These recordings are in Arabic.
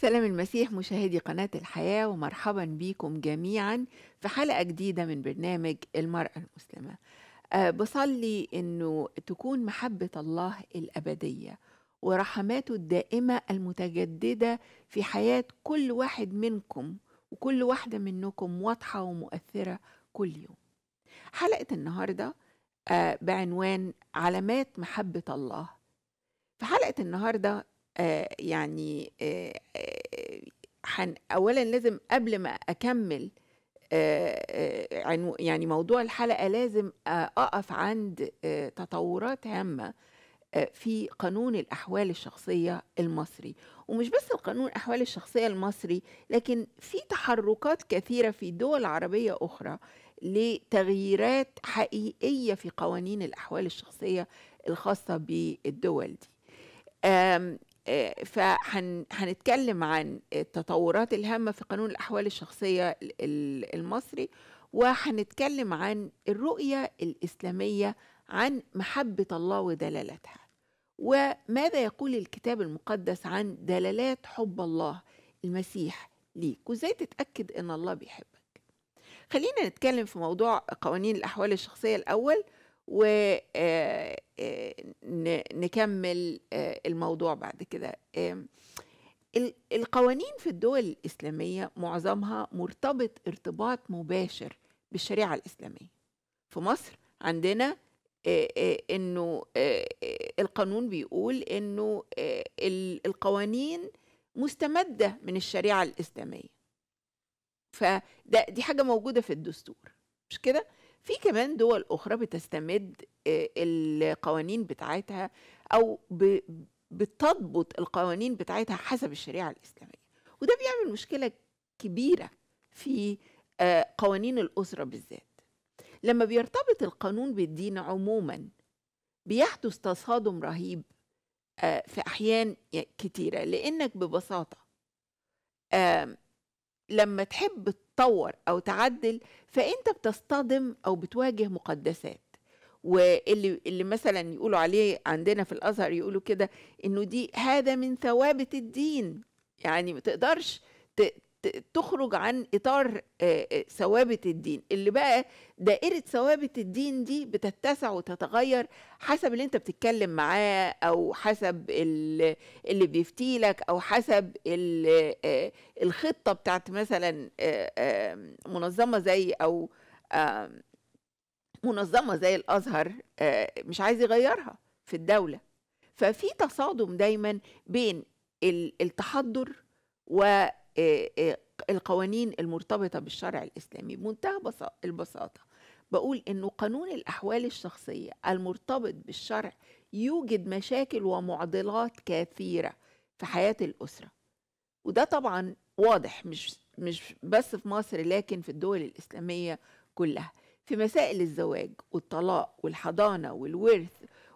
سلام المسيح مشاهدي قناة الحياة ومرحبا بكم جميعا في حلقة جديدة من برنامج المرأة المسلمة آه، بصلي أنه تكون محبة الله الأبدية ورحماته الدائمة المتجددة في حياة كل واحد منكم وكل واحدة منكم واضحة ومؤثرة كل يوم حلقة النهاردة آه، بعنوان علامات محبة الله في حلقة النهاردة آه، يعني حن آه، آه، اولا لازم قبل ما اكمل يعني موضوع الحلقه لازم اقف عند تطورات هامه في قانون الاحوال الشخصيه المصري ومش بس القانون الاحوال الشخصيه المصري لكن في تحركات كثيره في دول عربيه اخرى لتغييرات حقيقيه في قوانين الاحوال الشخصيه الخاصه بالدول دي آه، فهنتكلم عن التطورات الهامة في قانون الأحوال الشخصية المصري وهنتكلم عن الرؤية الإسلامية عن محبة الله ودلالتها وماذا يقول الكتاب المقدس عن دلالات حب الله المسيح ليك وازاي تتأكد أن الله بيحبك خلينا نتكلم في موضوع قوانين الأحوال الشخصية الأول ونكمل آه، آه، آه، الموضوع بعد كده القوانين في الدول الإسلامية معظمها مرتبط ارتباط مباشر بالشريعة الإسلامية في مصر عندنا انه القانون بيقول انه القوانين مستمده من الشريعه الاسلاميه فده دي حاجه موجوده في الدستور مش كده في كمان دول أخرى بتستمد آه، القوانين بتاعتها أو بتضبط القوانين بتاعتها حسب الشريعة الإسلامية وده بيعمل مشكلة كبيرة في آه، قوانين الأسرة بالذات لما بيرتبط القانون بالدين عموما بيحدث تصادم رهيب آه، في أحيان كتيرة لأنك ببساطة لما تحب تتطور أو تعدل فأنت بتصطدم أو بتواجه مقدسات واللي اللي مثلا يقولوا عليه عندنا في الازهر يقولوا كده انه دي هذا من ثوابت الدين يعني ما تقدرش تخرج عن اطار ثوابت الدين اللي بقى دائره ثوابت الدين دي بتتسع وتتغير حسب اللي انت بتتكلم معاه او حسب اللي بيفتي لك او حسب الخطه بتاعت مثلا منظمه زي او منظمه زي الازهر مش عايز يغيرها في الدوله ففي تصادم دايما بين التحضر و آه، آه، القوانين المرتبطة بالشرع الإسلامي بمنتهى البساطة بقول إنه قانون الأحوال الشخصية المرتبط بالشرع يوجد مشاكل ومعضلات كثيرة في حياة الأسرة وده طبعا واضح مش مش بس في مصر لكن في الدول الإسلامية كلها في مسائل الزواج والطلاق والحضانة والورث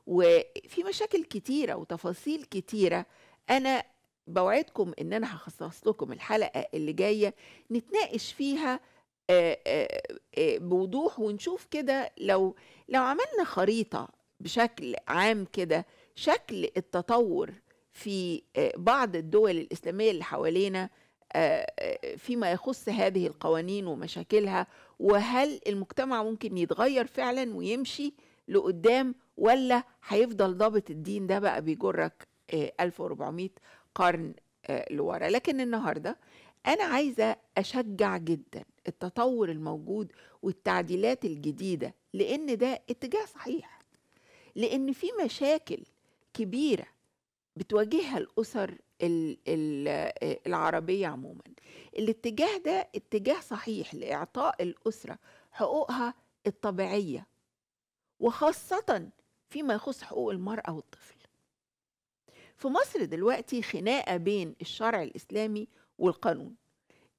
وفي مشاكل كتيرة وتفاصيل كتيرة أنا بوعدكم ان انا هخصص لكم الحلقه اللي جايه نتناقش فيها بوضوح ونشوف كده لو لو عملنا خريطه بشكل عام كده شكل التطور في بعض الدول الاسلاميه اللي حوالينا فيما يخص هذه القوانين ومشاكلها وهل المجتمع ممكن يتغير فعلا ويمشي لقدام ولا هيفضل ضابط الدين ده بقى بيجرك 1400 قرن آه، لورا لكن النهارده انا عايزه اشجع جدا التطور الموجود والتعديلات الجديده لان ده اتجاه صحيح لان في مشاكل كبيره بتواجهها الاسر آه، العربيه عموما الاتجاه ده اتجاه صحيح لاعطاء الاسره حقوقها الطبيعيه وخاصه فيما يخص حقوق المراه والطفل في مصر دلوقتي خناقة بين الشرع الإسلامي والقانون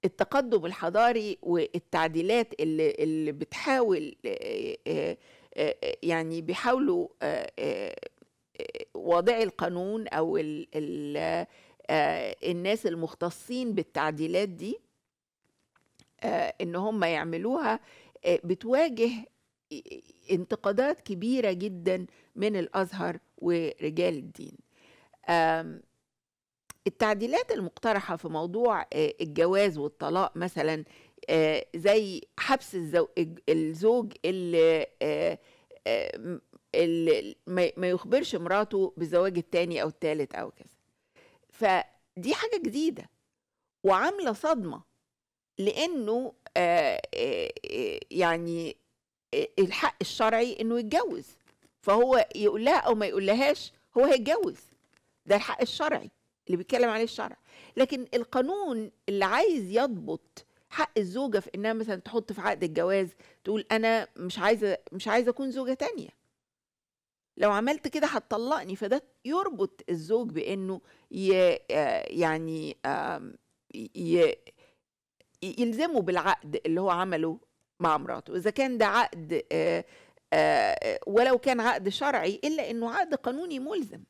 التقدم الحضاري والتعديلات اللي, اللي بتحاول آه، آه، آه، يعني بيحاولوا واضعي القانون أو ال ال الناس المختصين بالتعديلات دي إن هم يعملوها بتواجه انتقادات كبيرة جدا من الأزهر ورجال الدين التعديلات المقترحه في موضوع آه، الجواز والطلاق مثلا آه، زي حبس الزوج اللي آه، اللي ما يخبرش مراته بالزواج الثاني او الثالث او كذا فدي حاجه جديده وعامله صدمه لانه يعني الحق الشرعي انه يتجوز فهو يقول لها او ما يقولهاش هو هيتجوز ده الحق الشرعي اللي بيتكلم عليه الشرع لكن القانون اللي عايز يضبط حق الزوجه في انها مثلا تحط في عقد الجواز تقول انا مش عايزه مش عايزه اكون زوجه تانية لو عملت كده هتطلقني فده يربط الزوج بانه ي... آه، يعني ي... يلزمه بالعقد اللي هو عمله مع مراته اذا كان ده عقد آه، آه، ولو كان عقد شرعي الا انه عقد قانوني ملزم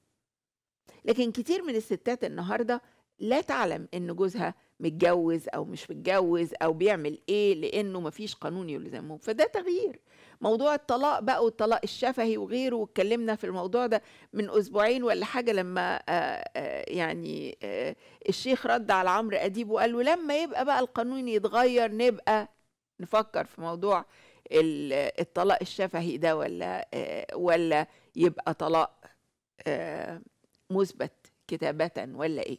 لكن كتير من الستات النهارده لا تعلم ان جوزها متجوز او مش متجوز او بيعمل ايه لانه مفيش قانون يلزمه فده تغيير موضوع الطلاق بقى والطلاق الشفهي وغيره واتكلمنا في الموضوع ده من اسبوعين ولا حاجه لما آآ آه، آه، يعني آآ آه، الشيخ رد على عمرو اديب وقال له لما يبقى بقى القانون يتغير نبقى نفكر في موضوع الطلاق الشفهي ده ولا ولا يبقى طلاق مثبت كتابة ولا إيه؟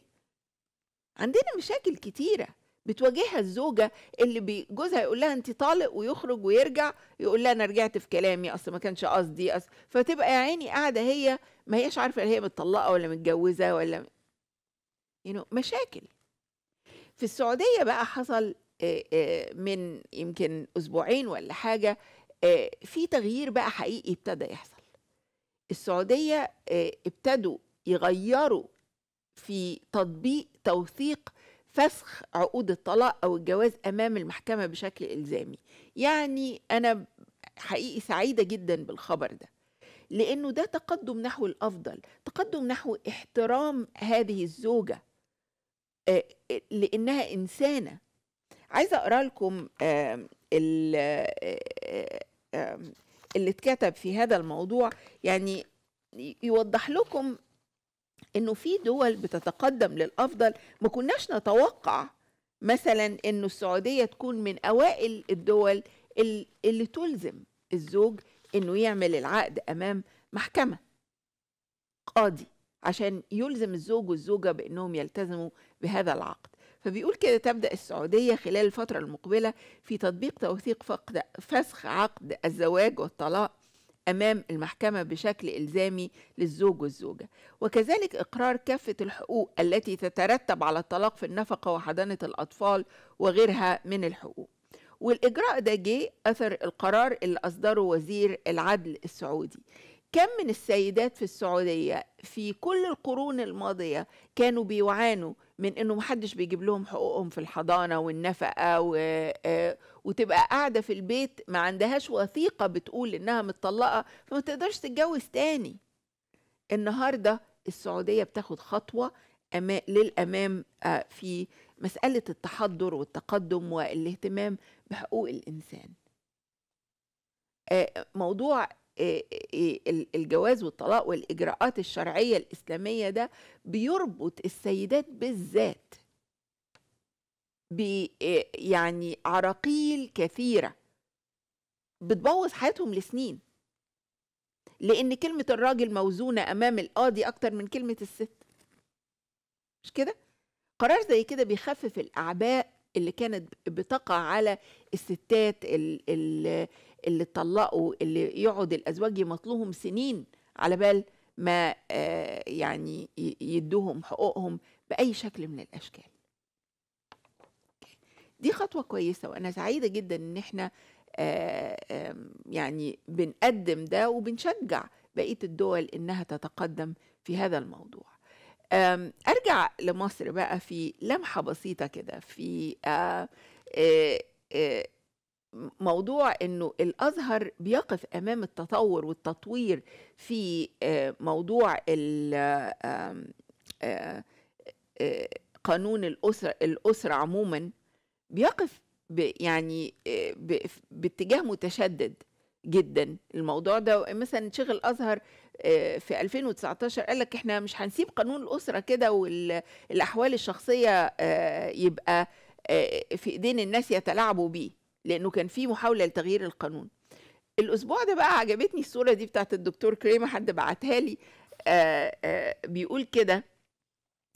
عندنا مشاكل كتيرة بتواجهها الزوجة اللي بي جوزها يقول لها أنت طالق ويخرج ويرجع يقول لها أنا رجعت في كلامي أصل ما كانش قصدي أصل فتبقى يا عيني قاعدة هي ما هياش عارفة هي متطلقة ولا متجوزة ولا يعني مشاكل في السعودية بقى حصل من يمكن أسبوعين ولا حاجة في تغيير بقى حقيقي ابتدى يحصل السعودية ابتدوا يغيروا في تطبيق توثيق فسخ عقود الطلاق او الجواز امام المحكمه بشكل الزامي يعني انا حقيقي سعيده جدا بالخبر ده لانه ده تقدم نحو الافضل تقدم نحو احترام هذه الزوجه آه، لانها انسانه عايزه اقرا لكم آه، اللي اتكتب في هذا الموضوع يعني يوضح لكم انه في دول بتتقدم للافضل ما كناش نتوقع مثلا انه السعوديه تكون من اوائل الدول اللي تلزم الزوج انه يعمل العقد امام محكمه قاضي عشان يلزم الزوج والزوجه بانهم يلتزموا بهذا العقد فبيقول كده تبدا السعوديه خلال الفتره المقبله في تطبيق توثيق فقد فسخ عقد الزواج والطلاق امام المحكمه بشكل الزامي للزوج والزوجه وكذلك اقرار كافه الحقوق التي تترتب على الطلاق في النفقه وحضانه الاطفال وغيرها من الحقوق والاجراء ده جه اثر القرار اللي اصدره وزير العدل السعودي كم من السيدات في السعوديه في كل القرون الماضيه كانوا بيعانوا من انه محدش بيجيب لهم حقوقهم في الحضانه والنفقه و... آه، وتبقى قاعده في البيت ما عندهاش وثيقه بتقول انها متطلقه فما تقدرش تتجوز تاني النهارده السعوديه بتاخد خطوه أما... للامام آه، في مساله التحضر والتقدم والاهتمام بحقوق الانسان آه، موضوع آه، آه، الجواز والطلاق والإجراءات الشرعية الإسلامية ده بيربط السيدات بالذات آه، يعني عراقيل كثيرة بتبوظ حياتهم لسنين لأن كلمة الراجل موزونة أمام القاضي أكتر من كلمة الست مش كده؟ قرار زي كده بيخفف الأعباء اللي كانت بتقع على الستات اللي, اللي اتطلقوا اللي يقعد الازواج يمطلوهم سنين على بال ما آه، يعني يدوهم حقوقهم باي شكل من الاشكال دي خطوه كويسه وانا سعيده جدا ان احنا آه، يعني بنقدم ده وبنشجع بقيه الدول انها تتقدم في هذا الموضوع ارجع لمصر بقى في لمحه بسيطه كده في آه، آه، آه، موضوع انه الازهر بيقف امام التطور والتطوير في موضوع قانون الاسره الاسره عموما بيقف يعني باتجاه متشدد جدا الموضوع ده مثلا شيخ الازهر آه، في 2019 قال لك احنا مش هنسيب قانون الاسره كده والاحوال الشخصيه آه، يبقى آه، في ايدين الناس يتلاعبوا بيه لانه كان في محاوله لتغيير القانون الاسبوع ده بقى عجبتني الصوره دي بتاعت الدكتور كريمه حد بعتها لي بيقول كده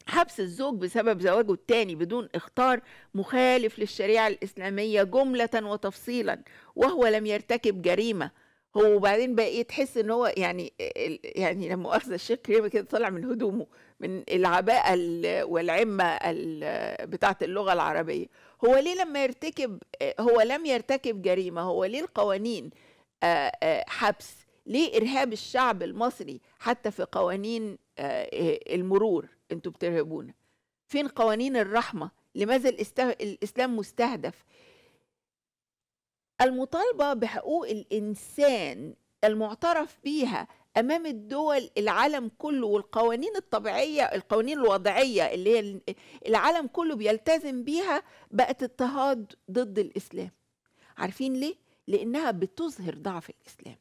حبس الزوج بسبب زواجه الثاني بدون اختار مخالف للشريعة الإسلامية جملة وتفصيلا وهو لم يرتكب جريمة هو وبعدين بقى ايه تحس ان هو يعني يعني لما مؤاخذه الشيخ كريمه كده طالع من هدومه من العباءه والعمه بتاعه اللغه العربيه هو ليه لما يرتكب هو لم يرتكب جريمه هو ليه القوانين آه، آه، حبس ليه ارهاب الشعب المصري حتى في قوانين آه، المرور انتوا بترهبونا فين قوانين الرحمه لماذا الاسلام مستهدف المطالبه بحقوق الانسان المعترف بيها امام الدول العالم كله والقوانين الطبيعيه القوانين الوضعيه اللي هي العالم كله بيلتزم بيها بقت اضطهاد ضد الاسلام عارفين ليه لانها بتظهر ضعف الاسلام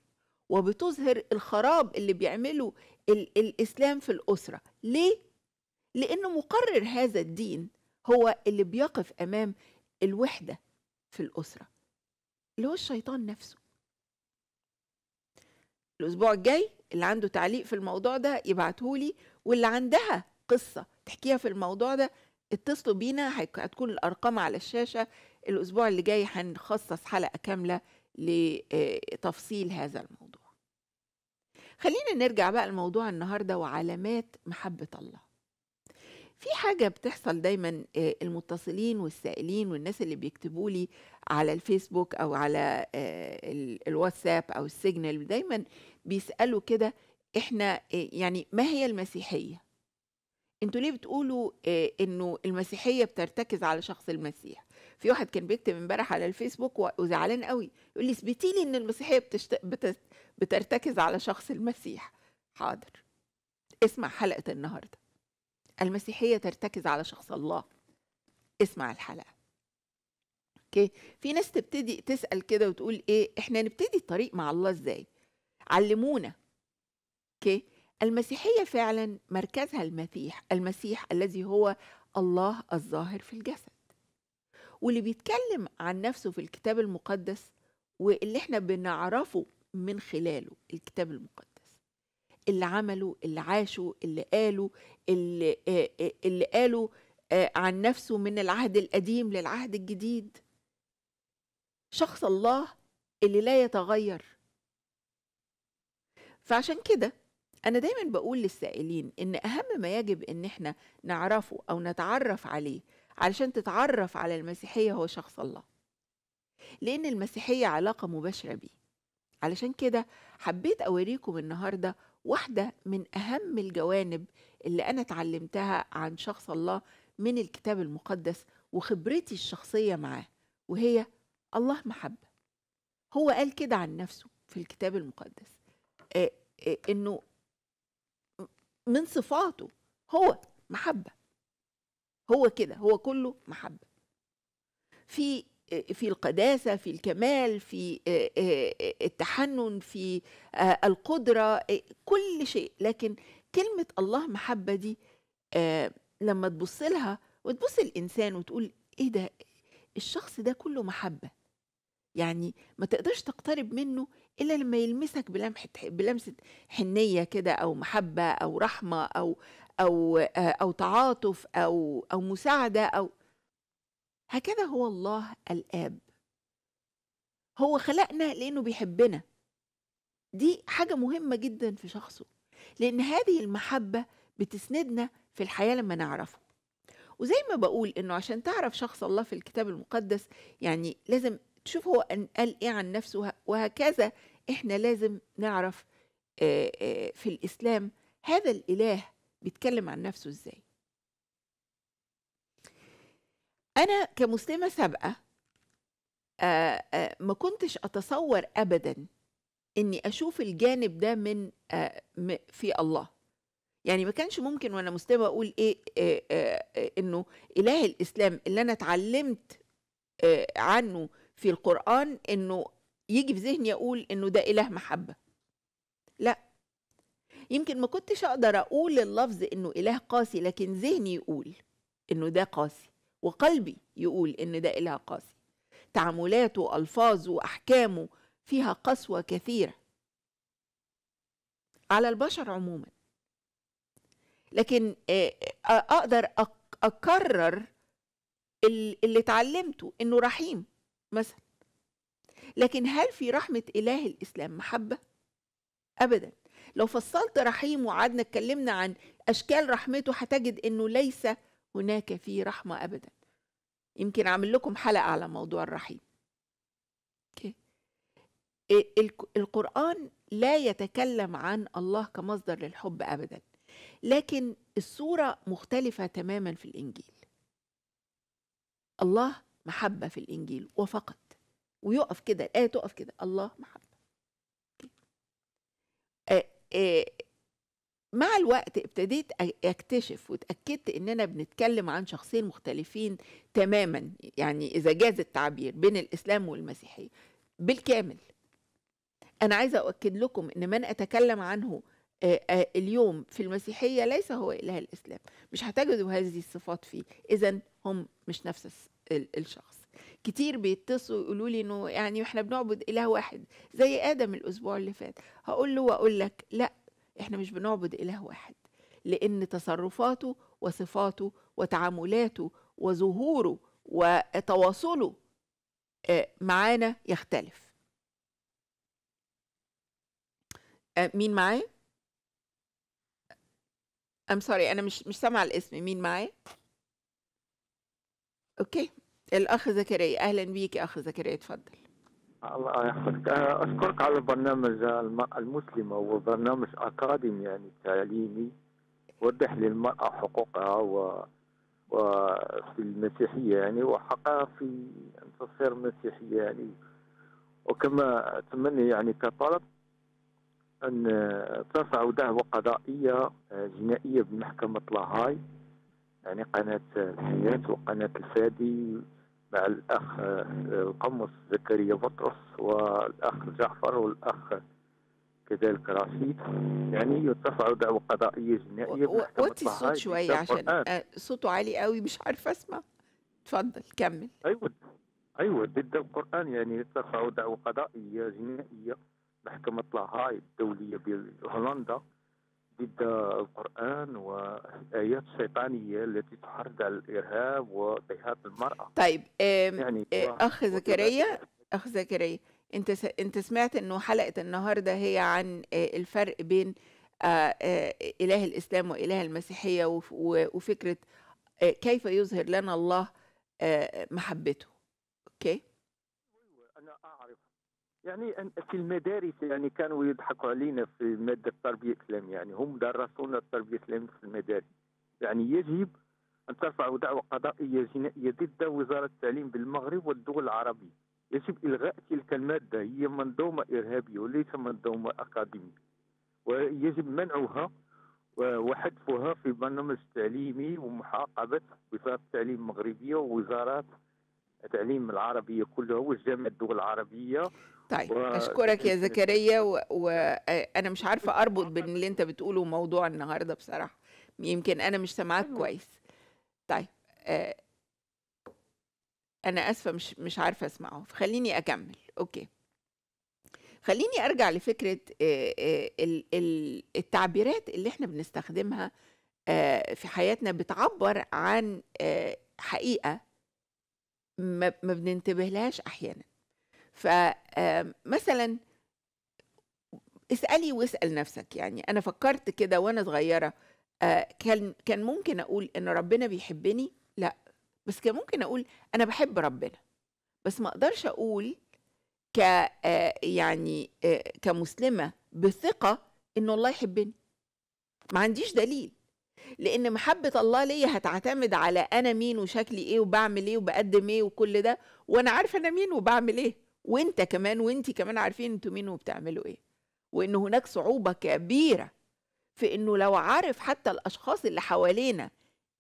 وبتظهر الخراب اللي بيعمله الاسلام في الاسره ليه لأن مقرر هذا الدين هو اللي بيقف أمام الوحدة في الأسرة اللي هو الشيطان نفسه الأسبوع الجاي اللي عنده تعليق في الموضوع ده يبعتهولي واللي عندها قصة تحكيها في الموضوع ده اتصلوا بينا هتكون الأرقام على الشاشة الأسبوع اللي جاي هنخصص حلقة كاملة لتفصيل هذا الموضوع خلينا نرجع بقى لموضوع النهاردة وعلامات محبة الله في حاجة بتحصل دايما آه، المتصلين والسائلين والناس اللي بيكتبوا لي على الفيسبوك أو على آه، الواتساب أو السيجنال دايما بيسألوا كده إحنا آه، يعني ما هي المسيحية؟ انتوا ليه بتقولوا انه المسيحيه بترتكز على شخص المسيح في واحد كان بيكتب امبارح على الفيسبوك وزعلان قوي يقول لي اثبتي لي ان المسيحيه بتشت... بت... بترتكز على شخص المسيح حاضر اسمع حلقه النهارده المسيحية ترتكز على شخص الله اسمع الحلقة اوكي في ناس تبتدي تسأل كده وتقول ايه احنا نبتدي الطريق مع الله ازاي علمونا اوكي المسيحية فعلا مركزها المسيح المسيح الذي هو الله الظاهر في الجسد واللي بيتكلم عن نفسه في الكتاب المقدس واللي احنا بنعرفه من خلاله الكتاب المقدس اللي عملوا اللي عاشوا اللي قالوا اللي, آه، آه، اللي قالوا آه، عن نفسه من العهد القديم للعهد الجديد شخص الله اللي لا يتغير فعشان كده أنا دايما بقول للسائلين إن أهم ما يجب إن إحنا نعرفه أو نتعرف عليه علشان تتعرف على المسيحية هو شخص الله لأن المسيحية علاقة مباشرة بيه علشان كده حبيت أوريكم النهاردة واحدة من أهم الجوانب اللي أنا اتعلمتها عن شخص الله من الكتاب المقدس وخبرتي الشخصية معاه وهي الله محبة هو قال كده عن نفسه في الكتاب المقدس إنه من صفاته هو محبة هو كده هو كله محبة في آه، في القداسة في الكمال في آه، آه، التحنن في القدرة كل شيء لكن كلمة الله محبة دي لما تبص لها وتبص الإنسان وتقول إيه ده الشخص ده كله محبة يعني ما تقدرش تقترب منه إلا لما يلمسك بلمحة بلمسة حنية كده أو محبة أو رحمة أو أو أو تعاطف أو أو مساعدة أو هكذا هو الله الآب هو خلقنا لأنه بيحبنا دي حاجة مهمة جدا في شخصه لأن هذه المحبة بتسندنا في الحياة لما نعرفه وزي ما بقول إنه عشان تعرف شخص الله في الكتاب المقدس يعني لازم تشوف هو قال إيه عن نفسه وهكذا إحنا لازم نعرف في الإسلام هذا الإله بيتكلم عن نفسه إزاي انا كمسلمه سابقه آه، آه، ما كنتش اتصور ابدا اني اشوف الجانب ده من آه، في الله يعني ما كانش ممكن وانا مسلمه اقول ايه آآ انه اله الاسلام اللي انا اتعلمت عنه في القران انه يجي في ذهني اقول انه ده اله محبه لا يمكن ما كنتش اقدر اقول اللفظ انه اله قاسي لكن ذهني يقول انه ده قاسي وقلبي يقول إن ده إله قاسي تعاملاته وألفاظه وأحكامه فيها قسوة كثيرة على البشر عموما لكن آه، آه، أقدر أكرر اللي اتعلمته إنه رحيم مثلا لكن هل في رحمة إله الإسلام محبة؟ أبدا لو فصلت رحيم وقعدنا اتكلمنا عن أشكال رحمته هتجد إنه ليس هناك في رحمة أبدا يمكن أعمل لكم حلقة على موضوع الرحيم القرآن لا يتكلم عن الله كمصدر للحب أبدا لكن الصورة مختلفة تماما في الإنجيل الله محبة في الإنجيل وفقط ويقف كده الآية تقف كده الله محبة مع الوقت ابتديت اكتشف واتاكدت اننا بنتكلم عن شخصين مختلفين تماما يعني اذا جاز التعبير بين الاسلام والمسيحيه بالكامل انا عايزه اؤكد لكم ان من اتكلم عنه اليوم في المسيحيه ليس هو اله الاسلام مش هتجدوا هذه الصفات فيه اذا هم مش نفس الشخص كتير بيتصلوا يقولوا لي انه يعني احنا بنعبد اله واحد زي ادم الاسبوع اللي فات هقول له واقول لك لا احنا مش بنعبد اله واحد لان تصرفاته وصفاته وتعاملاته وظهوره وتواصله آه، معانا يختلف آه، مين معايا ام سوري انا مش مش سامعه الاسم مين معايا اوكي الاخ زكريا اهلا بيك يا اخ زكريا اتفضل الله يحفظك أه، اشكرك على البرنامج المسلمه وبرنامج اكاديمي يعني تعليمي يوضح للمراه حقوقها و وفي المسيحيه يعني وحقها في ان تصير مسيحيه يعني وكما اتمنى يعني كطلب ان ترفع دعوى قضائيه أه، جنائيه بمحكمه لاهاي يعني قناه الحياه وقناه الفادي مع الاخ آه، القمص زكريا بطرس والاخ جعفر والاخ كذلك رشيد يعني يرتفع دعوى قضائيه جنائيه وطي الصوت شويه عشان آه، صوته عالي قوي مش عارفه اسمع تفضل كمل ايوه ايوه ضد القران يعني يرتفع دعوى قضائيه جنائيه محكمه لاهاي الدوليه بهولندا ضد القرآن والآيات الشيطانية التي تحرض على الإرهاب واضطهاد المرأة طيب يعني آه، أخ زكريا أخ زكريا أنت س... أنت سمعت إنه حلقة النهاردة هي عن آه، الفرق بين آه، إله الإسلام وإله المسيحية وفكرة كيف يظهر لنا الله محبته أوكي يعني في المدارس يعني كانوا يضحكوا علينا في ماده التربيه الاسلاميه يعني هم درسونا التربيه الاسلاميه في المدارس يعني يجب ان ترفعوا دعوى قضائيه جنائيه ضد وزاره التعليم بالمغرب والدول العربيه يجب الغاء تلك الماده هي منظومه ارهابيه وليس منظومه اكاديميه ويجب منعها وحذفها في برنامج التعليمي ومحاقبه وزاره التعليم المغربيه ووزارات التعليم العربي كله جامعه الدول العربية طيب و... أشكرك يا زكريا وأنا و... مش عارفة أربط بين اللي أنت بتقوله وموضوع النهاردة بصراحة يمكن أنا مش سامعاك كويس طيب آه، أنا آسفة مش مش عارفة أسمعه خليني أكمل أوكي خليني أرجع لفكرة آه، آه، التعبيرات اللي إحنا بنستخدمها في حياتنا بتعبر عن حقيقة ما ما بننتبهلهاش احيانا فمثلا اسالي واسال نفسك يعني انا فكرت كده وانا صغيره آه، كان كان ممكن اقول ان ربنا بيحبني لا بس كان ممكن اقول انا بحب ربنا بس ما اقدرش اقول ك آه، يعني آه، كمسلمه بثقه ان الله يحبني ما عنديش دليل لان محبه الله ليا هتعتمد على انا مين وشكلي ايه وبعمل ايه وبقدم ايه وكل ده وانا عارفه انا مين وبعمل ايه وانت كمان وانت كمان عارفين انتوا مين وبتعملوا ايه وان هناك صعوبه كبيره في انه لو عارف حتى الاشخاص اللي حوالينا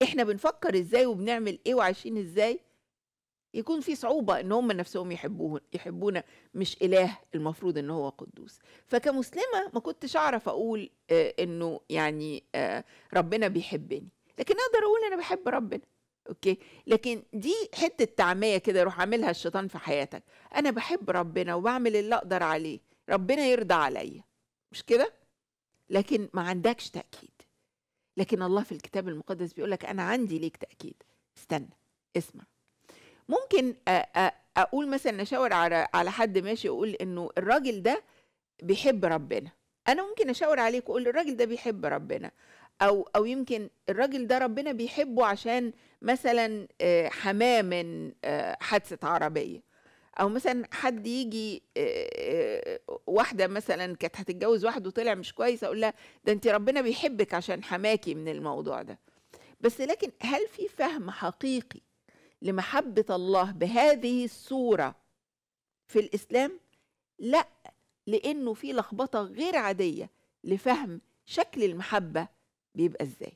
احنا بنفكر ازاي وبنعمل ايه وعايشين ازاي يكون في صعوبة إن هم نفسهم يحبوه يحبونا مش إله المفروض إن هو قدوس فكمسلمة ما كنتش أعرف أقول آه، إنه يعني آه، ربنا بيحبني لكن أقدر أقول أنا بحب ربنا أوكي لكن دي حتة تعمية كده يروح عاملها الشيطان في حياتك أنا بحب ربنا وبعمل اللي أقدر عليه ربنا يرضى عليا مش كده لكن ما عندكش تأكيد لكن الله في الكتاب المقدس بيقولك أنا عندي ليك تأكيد استنى اسمع ممكن اقول مثلا اشاور على على حد ماشي اقول انه الراجل ده بيحب ربنا انا ممكن اشاور عليك واقول الراجل ده بيحب ربنا او او يمكن الراجل ده ربنا بيحبه عشان مثلا آه، حماه من آه، حادثه عربيه او مثلا حد يجي آه، واحده مثلا كانت هتتجوز واحد وطلع مش كويس اقول لها ده انت ربنا بيحبك عشان حماكي من الموضوع ده بس لكن هل في فهم حقيقي لمحبة الله بهذه الصورة في الإسلام؟ لا لأنه في لخبطة غير عادية لفهم شكل المحبة بيبقى إزاي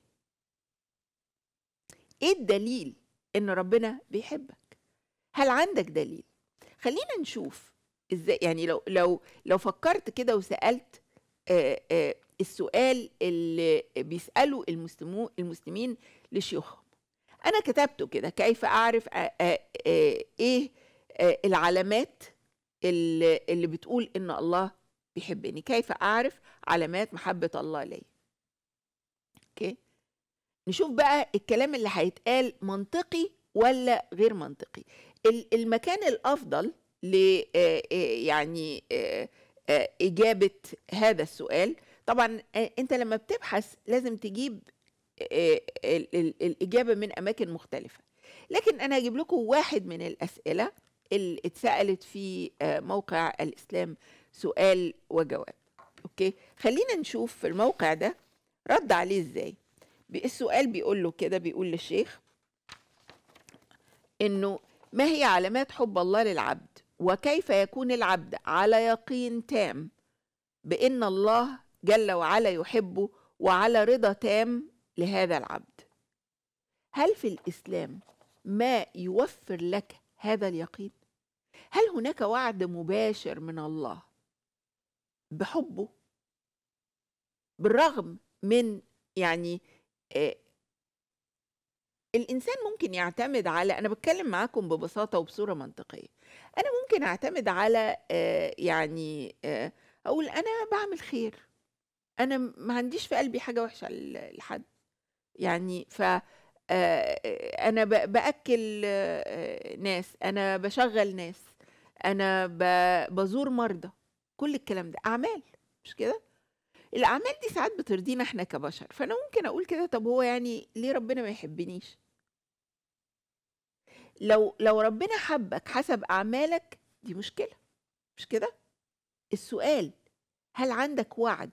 إيه الدليل إن ربنا بيحبك؟ هل عندك دليل؟ خلينا نشوف إزاي يعني لو لو لو فكرت كده وسألت آآ آآ السؤال اللي بيسأله المسلمين لشيوخهم انا كتبته كده كيف اعرف ايه العلامات اللي بتقول ان الله بيحبني كيف اعرف علامات محبه الله لي اوكي نشوف بقى الكلام اللي هيتقال منطقي ولا غير منطقي المكان الافضل ل يعني اجابه هذا السؤال طبعا انت لما بتبحث لازم تجيب آه، الإجابة من أماكن مختلفة لكن أنا أجيب لكم واحد من الأسئلة اللي اتسألت في آه، موقع الإسلام سؤال وجواب أوكي خلينا نشوف في الموقع ده رد عليه إزاي السؤال بيقول له كده بيقول للشيخ إنه ما هي علامات حب الله للعبد وكيف يكون العبد على يقين تام بأن الله جل وعلا يحبه وعلى رضا تام لهذا العبد هل في الاسلام ما يوفر لك هذا اليقين هل هناك وعد مباشر من الله بحبه بالرغم من يعني آه الانسان ممكن يعتمد على انا بتكلم معاكم ببساطه وبصوره منطقيه انا ممكن اعتمد على آه يعني آه اقول انا بعمل خير انا ما عنديش في قلبي حاجه وحشه لحد يعني ف آه، آه، انا باكل آه، ناس انا بشغل ناس انا بزور مرضى كل الكلام ده اعمال مش كده الاعمال دي ساعات بترضينا احنا كبشر فانا ممكن اقول كده طب هو يعني ليه ربنا ما يحبنيش لو لو ربنا حبك حسب اعمالك دي مشكله مش كده السؤال هل عندك وعد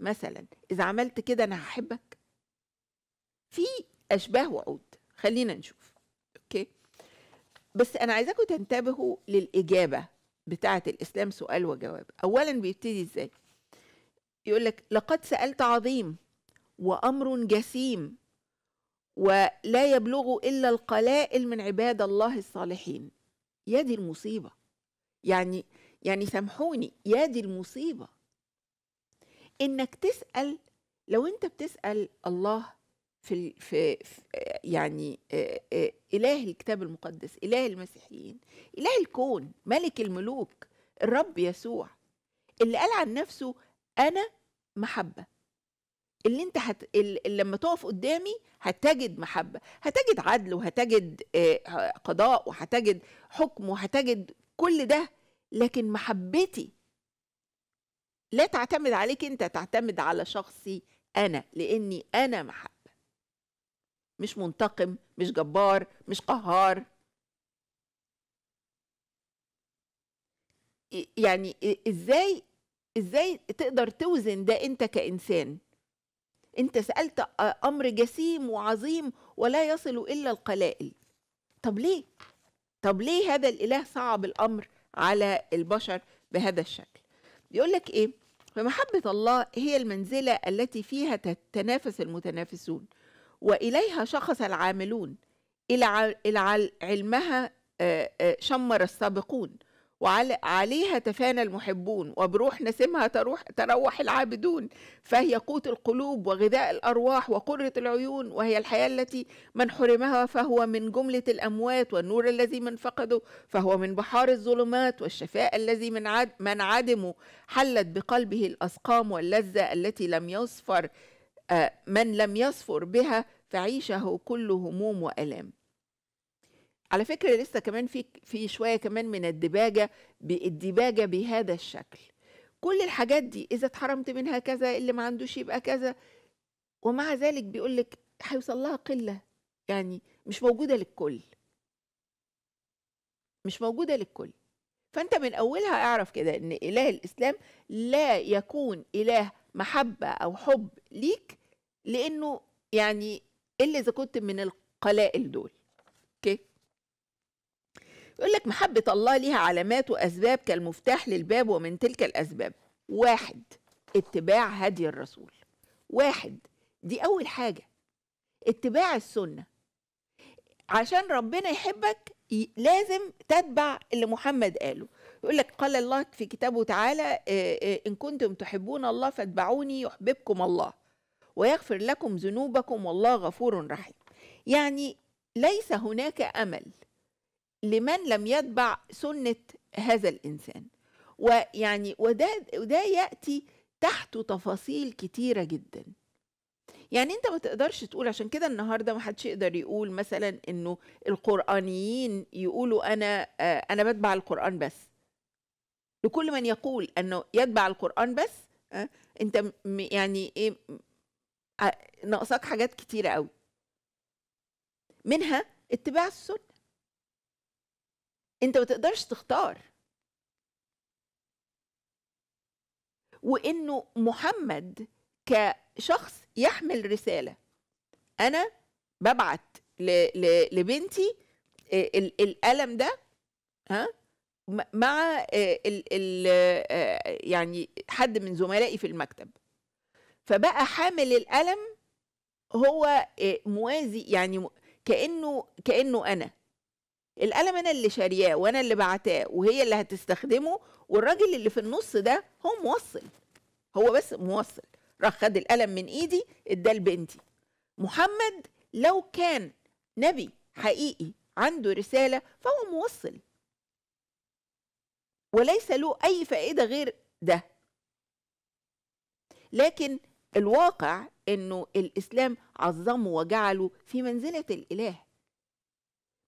مثلا اذا عملت كده انا هحبك في اشباه وعود خلينا نشوف اوكي بس انا عايزاكم تنتبهوا للاجابه بتاعه الاسلام سؤال وجواب اولا بيبتدي ازاي يقول لك لقد سالت عظيم وامر جسيم ولا يبلغ الا القلائل من عباد الله الصالحين يا دي المصيبه يعني يعني سامحوني يا دي المصيبه انك تسال لو انت بتسال الله في في يعني إله الكتاب المقدس إله المسيحيين إله الكون ملك الملوك الرب يسوع اللي قال عن نفسه أنا محبة اللي انت هت... اللي لما تقف قدامي هتجد محبة هتجد عدل وهتجد قضاء وهتجد حكم وهتجد كل ده لكن محبتي لا تعتمد عليك انت تعتمد على شخصي انا لاني انا محبه مش منتقم مش جبار مش قهار يعني ازاي ازاي تقدر توزن ده انت كانسان انت سالت امر جسيم وعظيم ولا يصل الا القلائل طب ليه طب ليه هذا الاله صعب الامر على البشر بهذا الشكل بيقول لك ايه فمحبه الله هي المنزله التي فيها تتنافس المتنافسون وإليها شخص العاملون إلى علمها شمر السابقون وعليها تفانى المحبون وبروح نسمها تروح تروح العابدون فهي قوت القلوب وغذاء الارواح وقره العيون وهي الحياه التي من حرمها فهو من جمله الاموات والنور الذي من فقده فهو من بحار الظلمات والشفاء الذي من عد من عدمه حلت بقلبه الاسقام واللذه التي لم يصفر من لم يصفر بها فعيشه كل هموم والام على فكره لسه كمان في في شويه كمان من الدباجه بالدباجه بهذا الشكل كل الحاجات دي اذا اتحرمت منها كذا اللي ما عندوش يبقى كذا ومع ذلك بيقول لك هيوصل لها قله يعني مش موجوده للكل مش موجوده للكل فانت من اولها اعرف كده ان اله الاسلام لا يكون اله محبه او حب ليك لانه يعني الا اذا كنت من القلائل دول اوكي يقول لك محبه الله ليها علامات واسباب كالمفتاح للباب ومن تلك الاسباب واحد اتباع هدي الرسول واحد دي اول حاجه اتباع السنه عشان ربنا يحبك لازم تتبع اللي محمد قاله يقول لك قال الله في كتابه تعالى آه، آه، ان كنتم تحبون الله فاتبعوني يحببكم الله ويغفر لكم ذنوبكم والله غفور رحيم يعني ليس هناك امل لمن لم يتبع سنه هذا الانسان ويعني وده وده ياتي تحت تفاصيل كتيره جدا يعني انت ما تقدرش تقول عشان كده النهارده ما حدش يقدر يقول مثلا انه القرانيين يقولوا انا آه، انا بتبع القران بس لكل من يقول انه يتبع القران بس آه، انت يعني ايه ناقصاك حاجات كتيرة قوي منها اتباع السنة انت ما تقدرش تختار وانه محمد كشخص يحمل رسالة انا ببعت لبنتي آه، الألم ده ها مع الـ آه، الـ آه، يعني حد من زملائي في المكتب فبقى حامل الألم هو آه، موازي يعني كأنه كأنه أنا الألم أنا اللي شارياه وأنا اللي بعتاه وهي اللي هتستخدمه والراجل اللي في النص ده هو موصل هو بس موصل راح خد القلم من ايدي اداه لبنتي محمد لو كان نبي حقيقي عنده رساله فهو موصل وليس له اي فائده غير ده لكن الواقع انه الاسلام عظمه وجعله في منزله الاله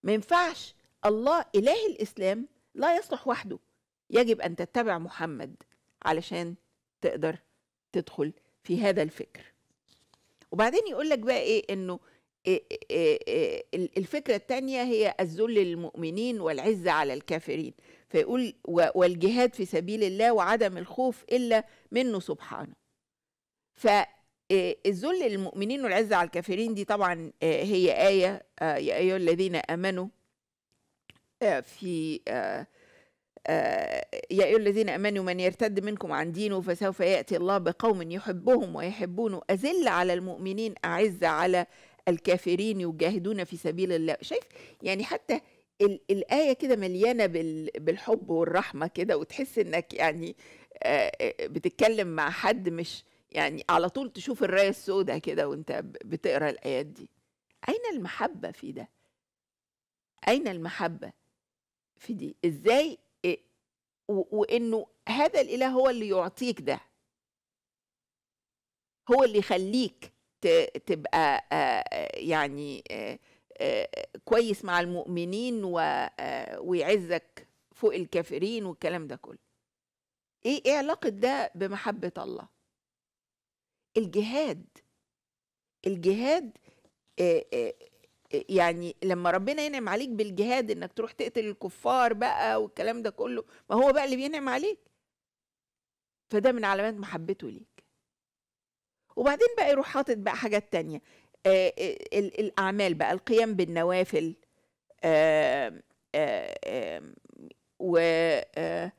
ما ينفعش الله اله الاسلام لا يصلح وحده يجب ان تتبع محمد علشان تقدر تدخل في هذا الفكر وبعدين يقول لك بقى ايه انه الفكرة الثانية هي الذل للمؤمنين والعزة على الكافرين فيقول والجهاد في سبيل الله وعدم الخوف إلا منه سبحانه فالذل آه، الذل للمؤمنين والعزة على الكافرين دي طبعا آه، هي آية آه، يا أيها الذين آمنوا في يا أيها الذين آمنوا من يرتد منكم عن دينه فسوف يأتي الله بقوم يحبهم ويحبونه أذل على المؤمنين أعز على الكافرين يجاهدون في سبيل الله شايف يعني حتى الآية كده مليانة بالحب والرحمة كده وتحس إنك يعني بتتكلم مع حد مش يعني على طول تشوف الراية السوداء كده وانت بتقرا الآيات دي أين المحبة في ده؟ أين المحبة في دي؟ إزاي وإنه هذا الإله هو اللي يعطيك ده هو اللي يخليك تبقى يعني كويس مع المؤمنين ويعزك فوق الكافرين والكلام ده كله ايه ايه علاقه ده بمحبه الله الجهاد الجهاد يعني لما ربنا ينعم عليك بالجهاد انك تروح تقتل الكفار بقى والكلام ده كله ما هو بقى اللي بينعم عليك فده من علامات محبته ليك وبعدين بقى يروح حاطط بقى حاجات تانية الأعمال بقى القيام بالنوافل آمم، آآ آآ آمم، و آآ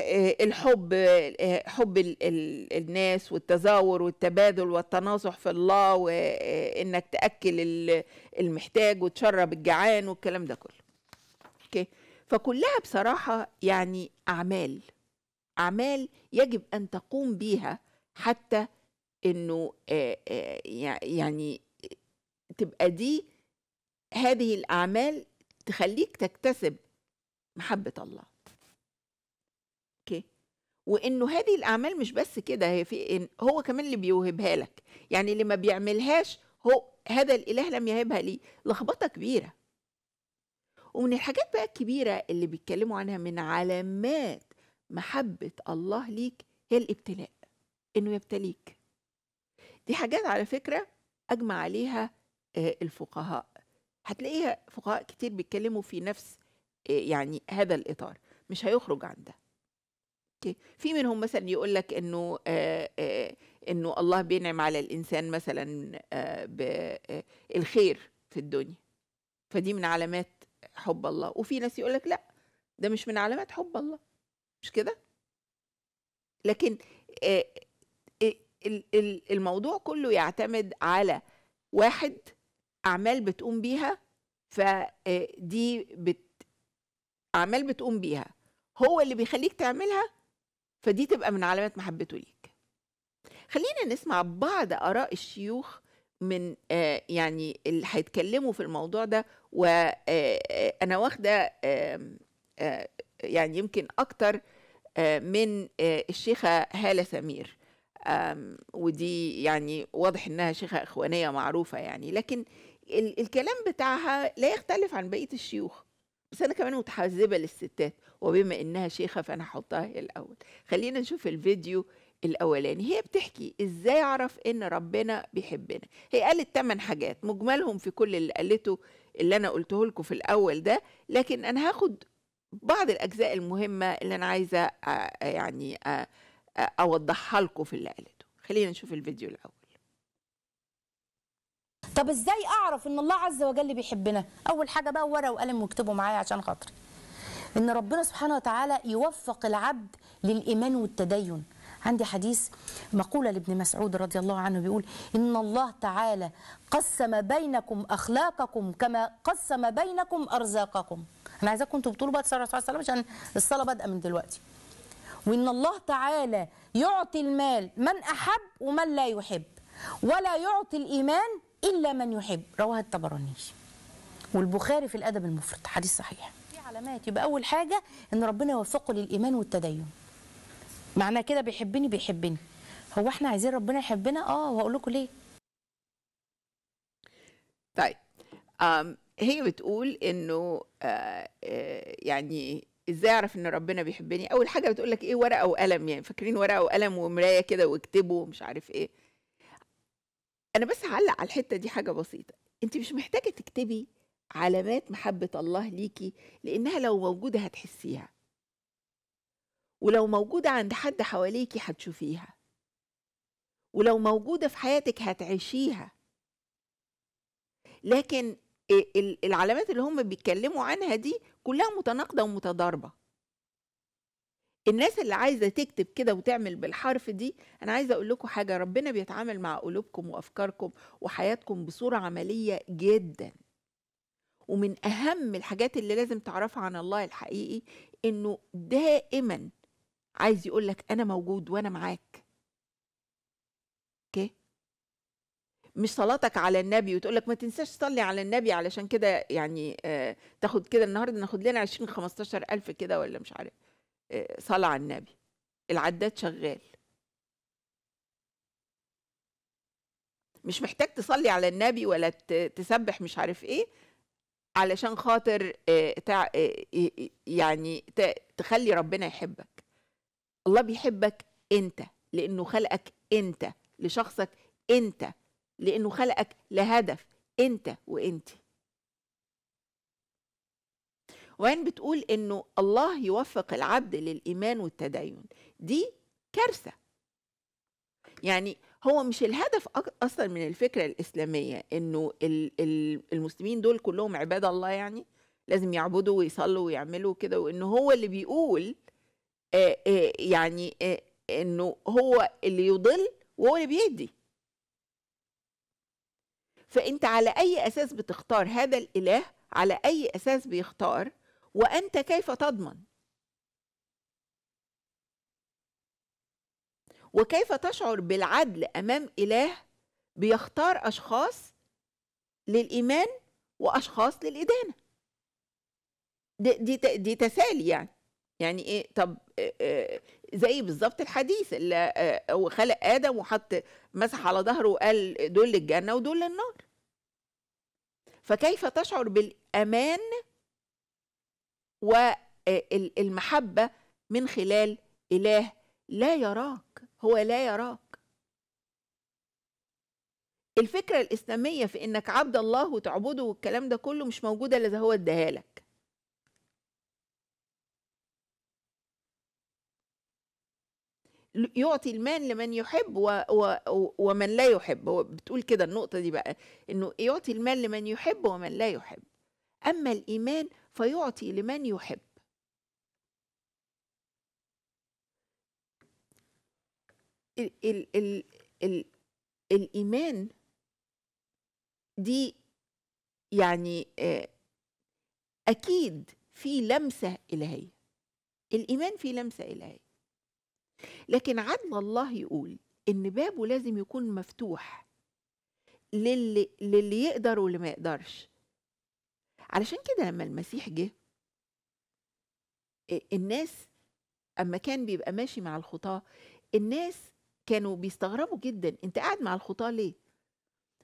آه، الحب آه، حب الناس والتزاور والتبادل والتناصح في الله وانك آه، تاكل المحتاج وتشرب الجعان والكلام ده كله اوكي فكلها بصراحه يعني اعمال اعمال يجب ان تقوم بيها حتى انه يعني تبقى دي هذه الاعمال تخليك تكتسب محبه الله وانه هذه الاعمال مش بس كده هي في هو كمان اللي بيوهبها لك يعني اللي ما بيعملهاش هو هذا الاله لم يهبها لي لخبطه كبيره ومن الحاجات بقى الكبيره اللي بيتكلموا عنها من علامات محبه الله ليك هي الابتلاء انه يبتليك دي حاجات على فكره اجمع عليها آه، الفقهاء هتلاقيها فقهاء كتير بيتكلموا في نفس آه، يعني هذا الاطار مش هيخرج عن ده في منهم مثلا يقول لك انه آه، آه، انه الله بينعم على الانسان مثلا آه، بالخير في الدنيا فدي من علامات حب الله وفي ناس يقول لك لا ده مش من علامات حب الله مش كده لكن الموضوع كله يعتمد على واحد اعمال بتقوم بيها فدي بت اعمال بتقوم بيها هو اللي بيخليك تعملها فدي تبقى من علامات محبته ليك خلينا نسمع بعض آراء الشيوخ من آه، يعني اللي هيتكلموا في الموضوع ده وأنا آه، آه، واخدة يعني يمكن أكتر من الشيخة هالة سمير ودي يعني واضح إنها شيخة إخوانية معروفة يعني لكن الكلام بتاعها لا يختلف عن بقية الشيوخ بس انا كمان متحذبه للستات وبما انها شيخه فانا هحطها هي الاول خلينا نشوف الفيديو الاولاني هي بتحكي ازاي اعرف ان ربنا بيحبنا هي قالت ثمان حاجات مجملهم في كل اللي قالته اللي انا قلته لكم في الاول ده لكن انا هاخد بعض الاجزاء المهمه اللي انا عايزه يعني اوضحها لكم في اللي قالته خلينا نشوف الفيديو الاول طب ازاي اعرف ان الله عز وجل بيحبنا اول حاجه بقى ورقه وقلم واكتبوا معايا عشان خاطري ان ربنا سبحانه وتعالى يوفق العبد للايمان والتدين عندي حديث مقولة لابن مسعود رضي الله عنه بيقول إن الله تعالى قسم بينكم أخلاقكم كما قسم بينكم أرزاقكم أنا عايزاكم انتوا بتقولوا بقى صلى الله عليه وسلم عشان الصلاة بادئة من دلوقتي وإن الله تعالى يعطي المال من أحب ومن لا يحب ولا يعطي الإيمان إلا من يحب رواه الطبراني والبخاري في الأدب المفرد حديث صحيح في علامات يبقى أول حاجة إن ربنا يوفقه للإيمان والتدين معنى كده بيحبني بيحبني هو احنا عايزين ربنا يحبنا اه وأقول لكم ليه طيب هي بتقول انه آه، آه، يعني ازاي اعرف ان ربنا بيحبني اول حاجه بتقول لك ايه ورقه وقلم يعني فاكرين ورقه وقلم ومرايه كده واكتبوا مش عارف ايه أنا بس هعلق على الحتّة دي حاجة بسيطة، أنتِ مش محتاجة تكتبي علامات محبة الله ليكي لإنها لو موجودة هتحسّيها. ولو موجودة عند حد حواليكي هتشوفيها. ولو موجودة في حياتِك هتعيشيها. لكن العلامات اللي هُم بيتكلّموا عنها دي كُلّها متناقضة ومتضاربة. الناس اللي عايزه تكتب كده وتعمل بالحرف دي انا عايزه اقول لكم حاجه ربنا بيتعامل مع قلوبكم وافكاركم وحياتكم بصوره عمليه جدا ومن اهم الحاجات اللي لازم تعرفها عن الله الحقيقي انه دائما عايز يقول لك انا موجود وانا معاك اوكي مش صلاتك على النبي وتقول لك ما تنساش تصلي على النبي علشان كده يعني آه تاخد كده النهارده ناخد لنا 20 15000 كده ولا مش عارف آه، صلى على النبي العداد شغال مش محتاج تصلي على النبي ولا تسبح مش عارف ايه علشان خاطر آه، آه، يعني تخلي ربنا يحبك الله بيحبك انت لانه خلقك انت لشخصك انت لانه خلقك لهدف انت وانتي وين بتقول انه الله يوفق العبد للايمان والتدين دي كارثه يعني هو مش الهدف اصلا من الفكره الاسلاميه انه المسلمين دول كلهم عباد الله يعني لازم يعبدوا ويصلوا ويعملوا كده وانه هو اللي بيقول يعني انه هو اللي يضل وهو اللي بيهدي فانت على اي اساس بتختار هذا الاله على اي اساس بيختار وانت كيف تضمن وكيف تشعر بالعدل امام اله بيختار اشخاص للايمان واشخاص للادانه دي دي, دي تسالي يعني يعني ايه طب زي بالظبط الحديث اللي خلق ادم وحط مسح على ظهره وقال دول للجنه ودول للنار فكيف تشعر بالامان والمحبة آه، من خلال إله لا يراك هو لا يراك الفكرة الإسلامية في إنك عبد الله وتعبده والكلام ده كله مش موجودة إلا هو اداها لك يعطي المال لمن يحب و و ومن لا يحب هو بتقول كده النقطة دي بقى إنه يعطي المال لمن يحب ومن لا يحب أما الإيمان فيعطي لمن يحب ال ال ال ال الإيمان دي يعني آه، أكيد في لمسة إلهية الإيمان في لمسة إلهية لكن عدل الله يقول إن بابه لازم يكون مفتوح للي, للي يقدر واللي ما يقدرش علشان كده لما المسيح جه الناس اما كان بيبقى ماشي مع الخطاه الناس كانوا بيستغربوا جدا انت قاعد مع الخطاه ليه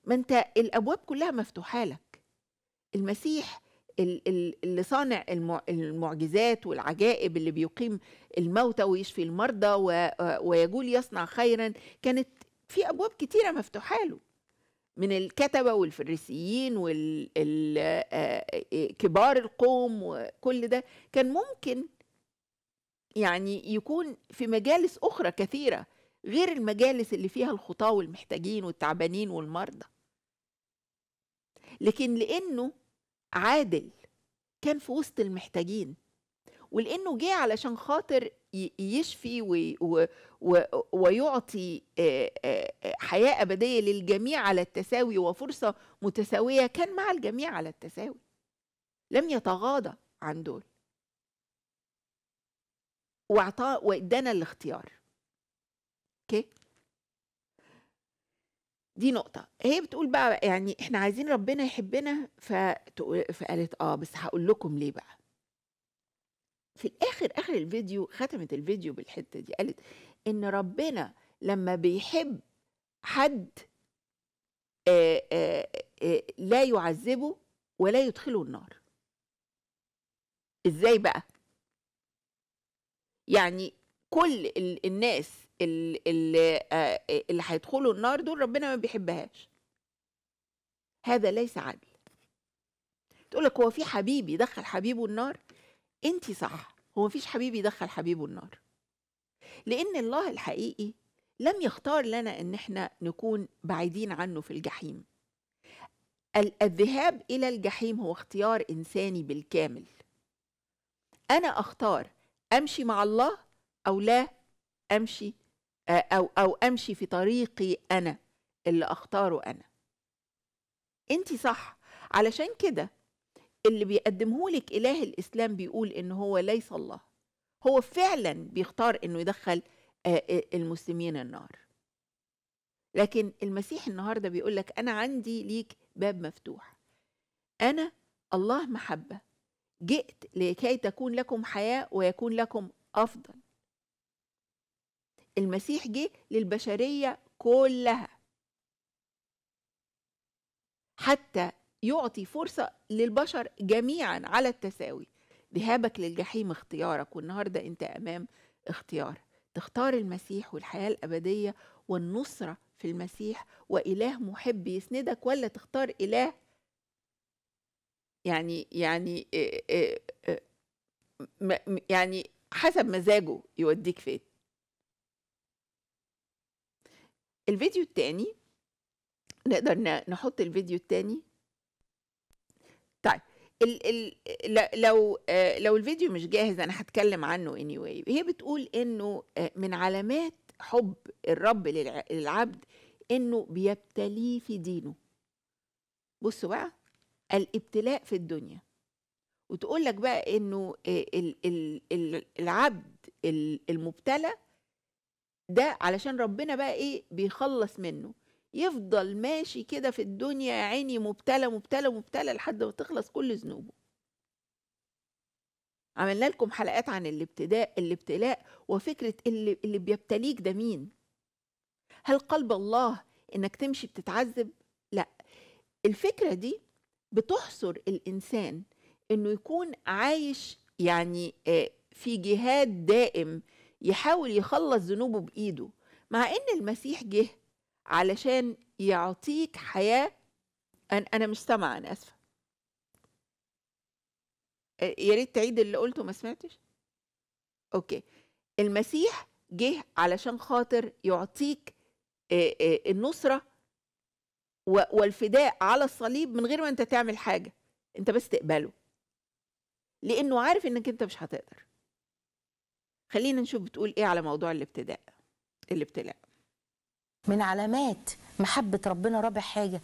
ما انت الابواب كلها مفتوحه لك المسيح اللي صانع المعجزات والعجائب اللي بيقيم الموتى ويشفي المرضى ويجول يصنع خيرا كانت في ابواب كتيره مفتوحه له من الكتبه والفريسيين وكبار آه، آه، آه، القوم وكل ده كان ممكن يعني يكون في مجالس اخرى كثيره غير المجالس اللي فيها الخطاه والمحتاجين والتعبانين والمرضى لكن لانه عادل كان في وسط المحتاجين ولانه جه علشان خاطر يشفي ويعطي حياة أبدية للجميع على التساوي وفرصة متساوية كان مع الجميع على التساوي لم يتغاضى عن دول وأعطى وادانا الاختيار اوكي دي نقطة هي بتقول بقى يعني احنا عايزين ربنا يحبنا فتقول فقالت اه بس هقول لكم ليه بقى في الاخر اخر الفيديو ختمت الفيديو بالحته دي قالت ان ربنا لما بيحب حد آآ آآ لا يعذبه ولا يدخله النار ازاي بقى يعني كل الناس اللي, اللي هيدخلوا النار دول ربنا ما بيحبهاش هذا ليس عدل تقول لك هو في حبيبي دخل حبيبه النار انت صح هو مفيش حبيب يدخل حبيبه النار لان الله الحقيقي لم يختار لنا ان احنا نكون بعيدين عنه في الجحيم الذهاب الى الجحيم هو اختيار انساني بالكامل انا اختار امشي مع الله او لا امشي او او امشي في طريقي انا اللي اختاره انا انت صح علشان كده اللي بيقدمه لك إله الإسلام بيقول إن هو ليس الله هو فعلا بيختار إنه يدخل آه، آه، المسلمين النار لكن المسيح النهاردة بيقول لك أنا عندي ليك باب مفتوح أنا الله محبة جئت لكي تكون لكم حياة ويكون لكم أفضل المسيح جه للبشرية كلها حتى يعطي فرصة للبشر جميعا على التساوي ذهابك للجحيم اختيارك والنهاردة أنت أمام اختيار تختار المسيح والحياة الأبدية والنصرة في المسيح وإله محب يسندك ولا تختار إله يعني يعني يعني حسب مزاجه يوديك فين الفيديو الثاني نقدر نحط الفيديو الثاني ال ال لو آه، لو الفيديو مش جاهز انا هتكلم عنه اني anyway. هي بتقول انه آه، من علامات حب الرب للعبد انه بيبتليه في دينه بصوا بقى الابتلاء في الدنيا وتقول لك بقى انه آه، العبد المبتلى ده علشان ربنا بقى ايه بيخلص منه يفضل ماشي كده في الدنيا عيني مبتلى مبتلى مبتلى لحد ما تخلص كل ذنوبه عملنا لكم حلقات عن الابتداء الابتلاء وفكرة اللي, اللي بيبتليك ده مين هل قلب الله انك تمشي بتتعذب لا الفكرة دي بتحصر الإنسان انه يكون عايش يعني آه، في جهاد دائم يحاول يخلص ذنوبه بإيده مع ان المسيح جه علشان يعطيك حياة أنا, أنا مش سامعة أنا آسفة يا ريت تعيد اللي قلته ما سمعتش أوكي المسيح جه علشان خاطر يعطيك النصرة والفداء على الصليب من غير ما أنت تعمل حاجة أنت بس تقبله لأنه عارف إنك أنت مش هتقدر خلينا نشوف بتقول إيه على موضوع الابتداء الابتلاء من علامات محبة ربنا رابع حاجة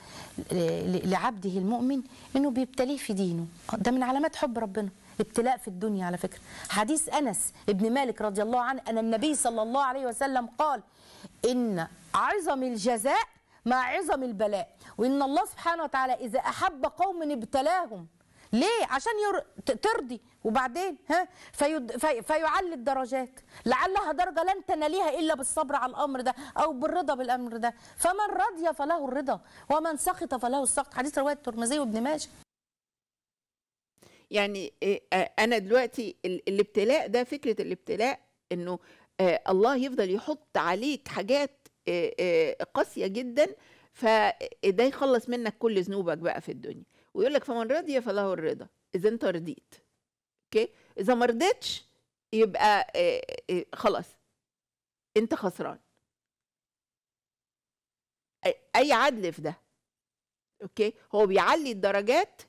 لعبده المؤمن انه بيبتليه في دينه ده من علامات حب ربنا ابتلاء في الدنيا على فكرة حديث أنس ابن مالك رضي الله عنه أن النبي صلى الله عليه وسلم قال إن عظم الجزاء مع عظم البلاء وإن الله سبحانه وتعالى إذا أحب قوم ابتلاهم ليه عشان ير... ترضي وبعدين ها في... في... فيعلي الدرجات لعلها درجه لن تناليها الا بالصبر على الامر ده او بالرضا بالامر ده فمن رضي فله الرضا ومن سخط فله السخط حديث رواه الترمذي وابن ماجه يعني إيه، انا دلوقتي الابتلاء ده فكره الابتلاء انه آه، الله يفضل يحط عليك حاجات آه، آه، قاسيه جدا فده يخلص منك كل ذنوبك بقى في الدنيا ويقول لك فمن رضي فله الرضا اذا انت رضيت اوكي اذا ما رضيتش يبقى آه، آه، آه، خلاص انت خسران اي عدل في ده اوكي هو بيعلي الدرجات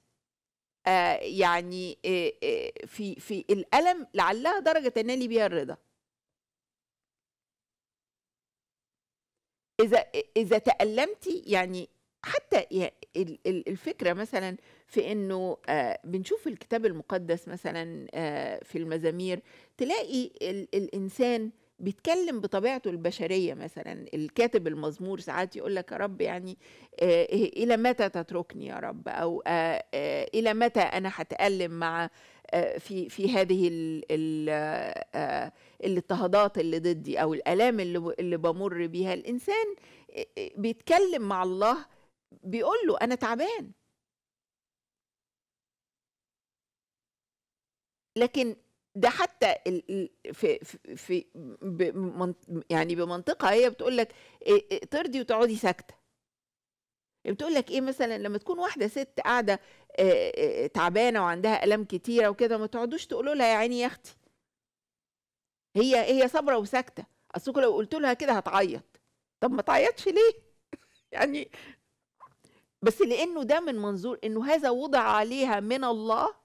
آه يعني في في الالم لعلها درجه تنالي بيها الرضا اذا اذا تالمتي يعني حتى الفكرة مثلا في أنه آه، بنشوف الكتاب المقدس مثلا آه، في المزامير تلاقي الإنسان بيتكلم بطبيعته البشرية مثلا الكاتب المزمور ساعات يقول لك يا رب يعني آه، إلى متى تتركني يا رب أو إلى متى أنا هتألم مع في في هذه الاضطهادات اللي ضدي أو الآلام اللي بمر بيها الإنسان بيتكلم مع الله بيقول له انا تعبان لكن ده حتى في في يعني بمنطقه هي بتقول لك ترضي وتقعدي ساكته بتقول لك ايه مثلا لما تكون واحده ست قاعده تعبانه وعندها الام كتيره وكده ما تقعدوش تقولوا لها يا عيني يا اختي هي هي صابره وساكته اصل لو قلت لها كده هتعيط طب ما تعيطش ليه يعني بس لانه ده من منظور انه هذا وضع عليها من الله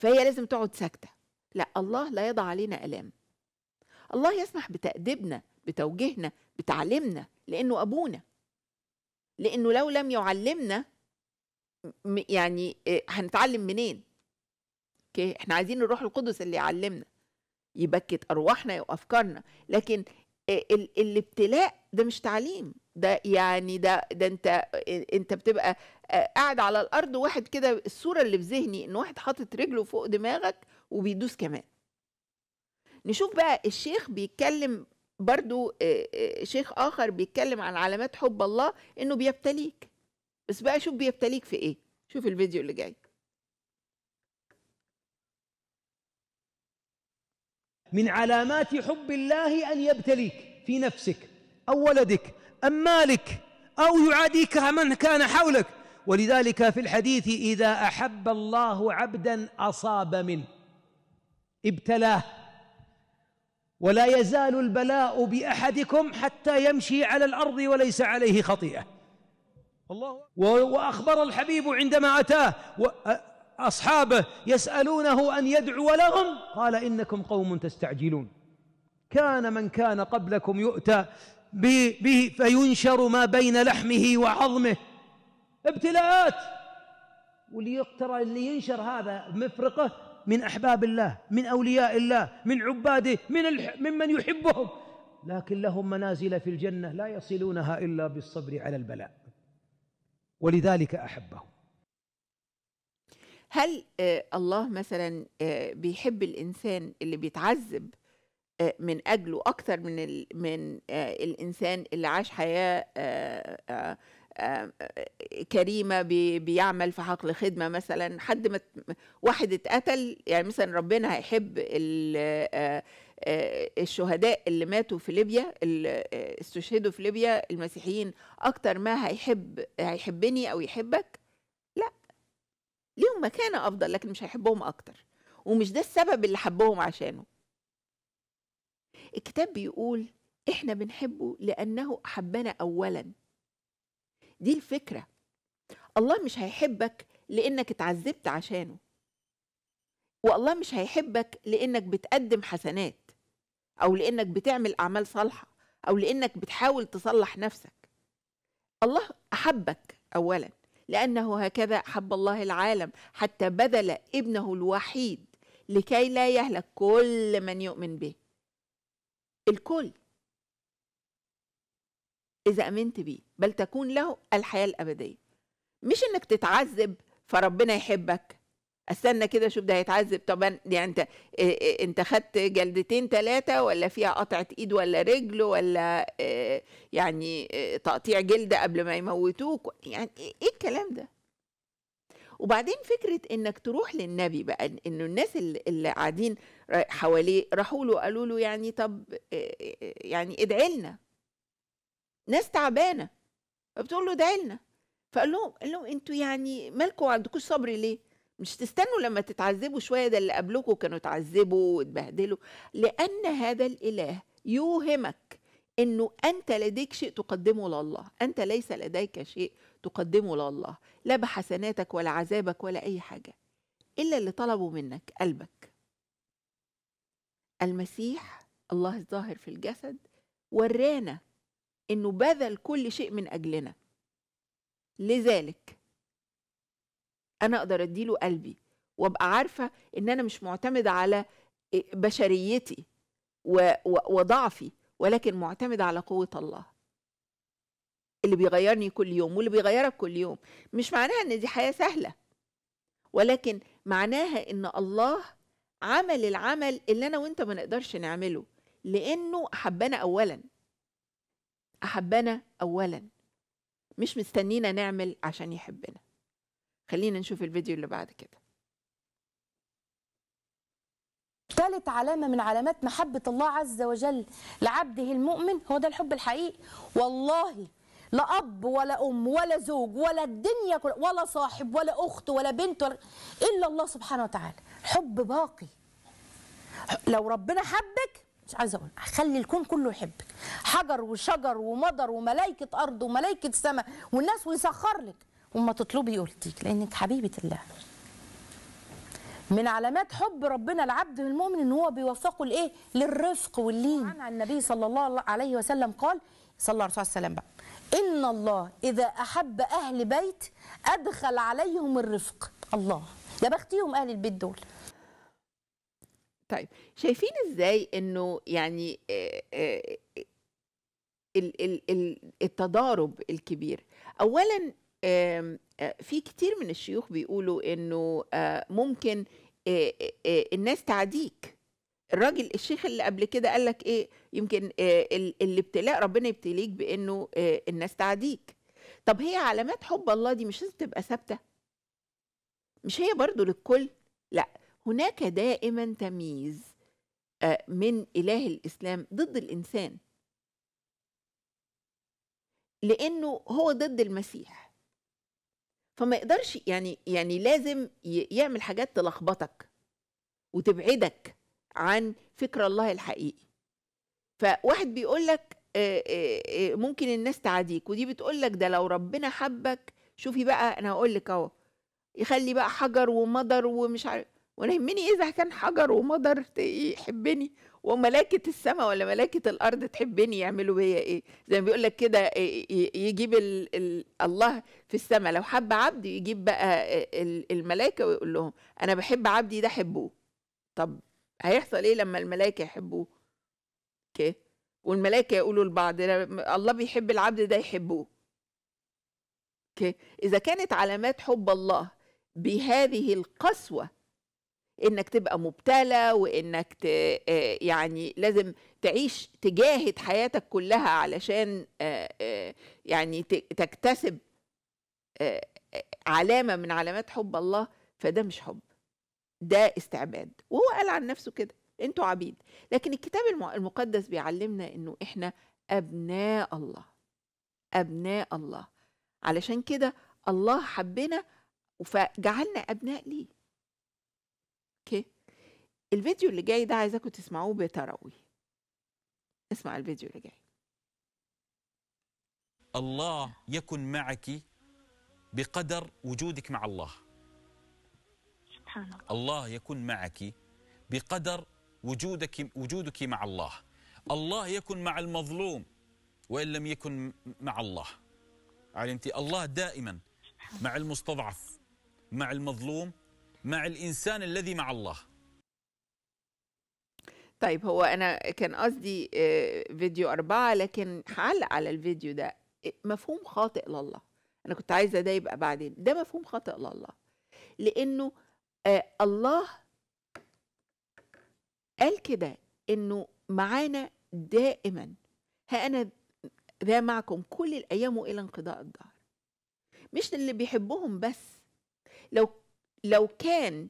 فهي لازم تقعد ساكته لا الله لا يضع علينا الام الله يسمح بتأديبنا بتوجيهنا بتعليمنا لانه ابونا لانه لو لم يعلمنا يعني آه، هنتعلم منين اوكي احنا عايزين الروح القدس اللي يعلمنا يبكت ارواحنا وافكارنا لكن آه، الابتلاء ده مش تعليم ده يعني ده ده انت انت بتبقى آه، قاعد على الارض واحد كده الصوره اللي في ذهني ان واحد حاطط رجله فوق دماغك وبيدوس كمان نشوف بقى الشيخ بيتكلم برضو آه، آه، شيخ اخر بيتكلم عن علامات حب الله انه بيبتليك بس بقى شوف بيبتليك في ايه شوف الفيديو اللي جاي من علامات حب الله ان يبتليك في نفسك او ولدك أم مالك أو يعاديكها من كان حولك ولذلك في الحديث إذا أحب الله عبدا أصاب منه ابتلاه ولا يزال البلاء بأحدكم حتى يمشي على الأرض وليس عليه خطيئة الله وأخبر الحبيب عندما أتاه أصحابه يسألونه أن يدعو لهم قال إنكم قوم تستعجلون كان من كان قبلكم يؤتى به فينشر ما بين لحمه وعظمه ابتلاءات واللي يقترى اللي ينشر هذا مفرقه من احباب الله من اولياء الله من عباده من الح... ممن يحبهم لكن لهم منازل في الجنه لا يصلونها الا بالصبر على البلاء ولذلك احبهم هل آه، الله مثلا آه، بيحب الانسان اللي بيتعذب آه، من اجله أكثر من ال من آه، الانسان اللي عاش حياه آه، كريمه بيعمل في حقل خدمه مثلا حد ما واحد اتقتل يعني مثلا ربنا هيحب الشهداء اللي ماتوا في ليبيا اللي استشهدوا في ليبيا المسيحيين أكثر ما هيحب هيحبني او يحبك لا ليهم مكانه افضل لكن مش هيحبهم أكثر ومش ده السبب اللي حبهم عشانه الكتاب بيقول احنا بنحبه لانه احبنا اولا دي الفكره الله مش هيحبك لانك اتعذبت عشانه والله مش هيحبك لانك بتقدم حسنات او لانك بتعمل اعمال صالحه او لانك بتحاول تصلح نفسك الله احبك اولا لانه هكذا احب الله العالم حتى بذل ابنه الوحيد لكي لا يهلك كل من يؤمن به الكل إذا أمنت بيه بل تكون له الحياة الأبدية مش إنك تتعذب فربنا يحبك استنى كده شوف ده هيتعذب طب يعني انت إيه انت خدت جلدتين ثلاثه ولا فيها قطعه ايد ولا رجل ولا إيه يعني إيه تقطيع جلد قبل ما يموتوك يعني ايه الكلام ده وبعدين فكره انك تروح للنبي بقى انه الناس اللي قاعدين حواليه راحوا له قالوا له يعني طب يعني ادعي لنا ناس تعبانه فبتقول له ادعي لنا فقال لهم قال لهم انتوا يعني مالكم ما عندكوش صبر ليه؟ مش تستنوا لما تتعذبوا شويه ده اللي قبلكم كانوا تعذبوا واتبهدلوا لان هذا الاله يوهمك انه انت لديك شيء تقدمه لله انت ليس لديك شيء تقدمه لله لا بحسناتك ولا عذابك ولا أي حاجة إلا اللي طلبه منك قلبك المسيح الله الظاهر في الجسد ورانا انه بذل كل شيء من اجلنا لذلك انا اقدر اديله قلبي وابقى عارفه ان انا مش معتمده على بشريتي وضعفي ولكن معتمده على قوه الله اللي بيغيرني كل يوم واللي بيغيرك كل يوم مش معناها ان دي حياه سهله ولكن معناها ان الله عمل العمل اللي انا وانت ما نقدرش نعمله لانه احبنا اولا احبنا اولا مش مستنينا نعمل عشان يحبنا خلينا نشوف الفيديو اللي بعد كده ثالث علامة من علامات محبة الله عز وجل لعبده المؤمن هو ده الحب الحقيقي والله لا اب ولا ام ولا زوج ولا الدنيا كل ولا صاحب ولا اخت ولا بنت ولا الا الله سبحانه وتعالى حب باقي لو ربنا حبك مش عايزه اقول خلي الكون كله يحبك حجر وشجر ومضر وملائكه ارض وملائكه سماء والناس ويسخر لك وما تطلبي قلتي لانك حبيبه الله من علامات حب ربنا العبد المؤمن ان هو بيوفقه لايه للرفق واللين عن النبي صلى الله عليه وسلم قال صلى الله عليه وسلم بقى إن الله إذا أحب أهل بيت أدخل عليهم الرفق الله يا بختيهم أهل البيت دول طيب شايفين ازاي انه يعني آه، آه، ال ال التضارب الكبير اولا آه، في كتير من الشيوخ بيقولوا انه ممكن الناس تعديك الراجل الشيخ اللي قبل كده قال لك ايه يمكن آه، الابتلاء ربنا يبتليك بانه آه، الناس تعديك طب هي علامات حب الله دي مش لازم تبقى ثابته مش هي برضو للكل لا هناك دائما تمييز آه، من اله الاسلام ضد الانسان لانه هو ضد المسيح فما يقدرش يعني يعني لازم يعمل حاجات تلخبطك وتبعدك عن فكر الله الحقيقي فواحد بيقول لك آه، آه، آه، ممكن الناس تعاديك ودي بتقول لك ده لو ربنا حبك شوفي بقى انا هقول لك اهو يخلي بقى حجر ومضر ومش عارف وانا يهمني إيه اذا كان حجر ومضر يحبني وملائكة السماء ولا ملائكة الأرض تحبني يعملوا بيا إيه؟ زي ما بيقول لك كده يجيب الـ الـ الله في السماء لو حب عبد يجيب بقى الملائكة ويقول لهم أنا بحب عبدي ده حبوه. طب هيحصل ايه لما الملائكه يحبوه اوكي والملائكه يقولوا لبعض الله بيحب العبد ده يحبوه اوكي اذا كانت علامات حب الله بهذه القسوه انك تبقى مبتلى وانك ت... آه، يعني لازم تعيش تجاهد حياتك كلها علشان آه، آه، يعني تكتسب علامه من علامات حب الله فده مش حب ده استعباد وهو قال عن نفسه كده انتوا عبيد لكن الكتاب المقدس بيعلمنا انه احنا ابناء الله ابناء الله علشان كده الله حبنا فجعلنا ابناء ليه اوكي الفيديو اللي جاي ده عايزاكم تسمعوه بتروي اسمع الفيديو اللي جاي الله يكن معك بقدر وجودك مع الله سبحان الله الله يكون معك بقدر وجودك وجودك مع الله الله يكن مع المظلوم وإن لم يكن مع الله علمتي الله دائما مع المستضعف مع المظلوم مع الإنسان الذي مع الله طيب هو أنا كان قصدي آه، فيديو أربعة لكن هعلق على الفيديو ده إيه، مفهوم خاطئ لله أنا كنت عايزة ده يبقى بعدين ده مفهوم خاطئ لله لأنه آه الله قال كده انه معانا دائما ها انا ذا معكم كل الايام والى انقضاء الدهر مش اللي بيحبهم بس لو لو كان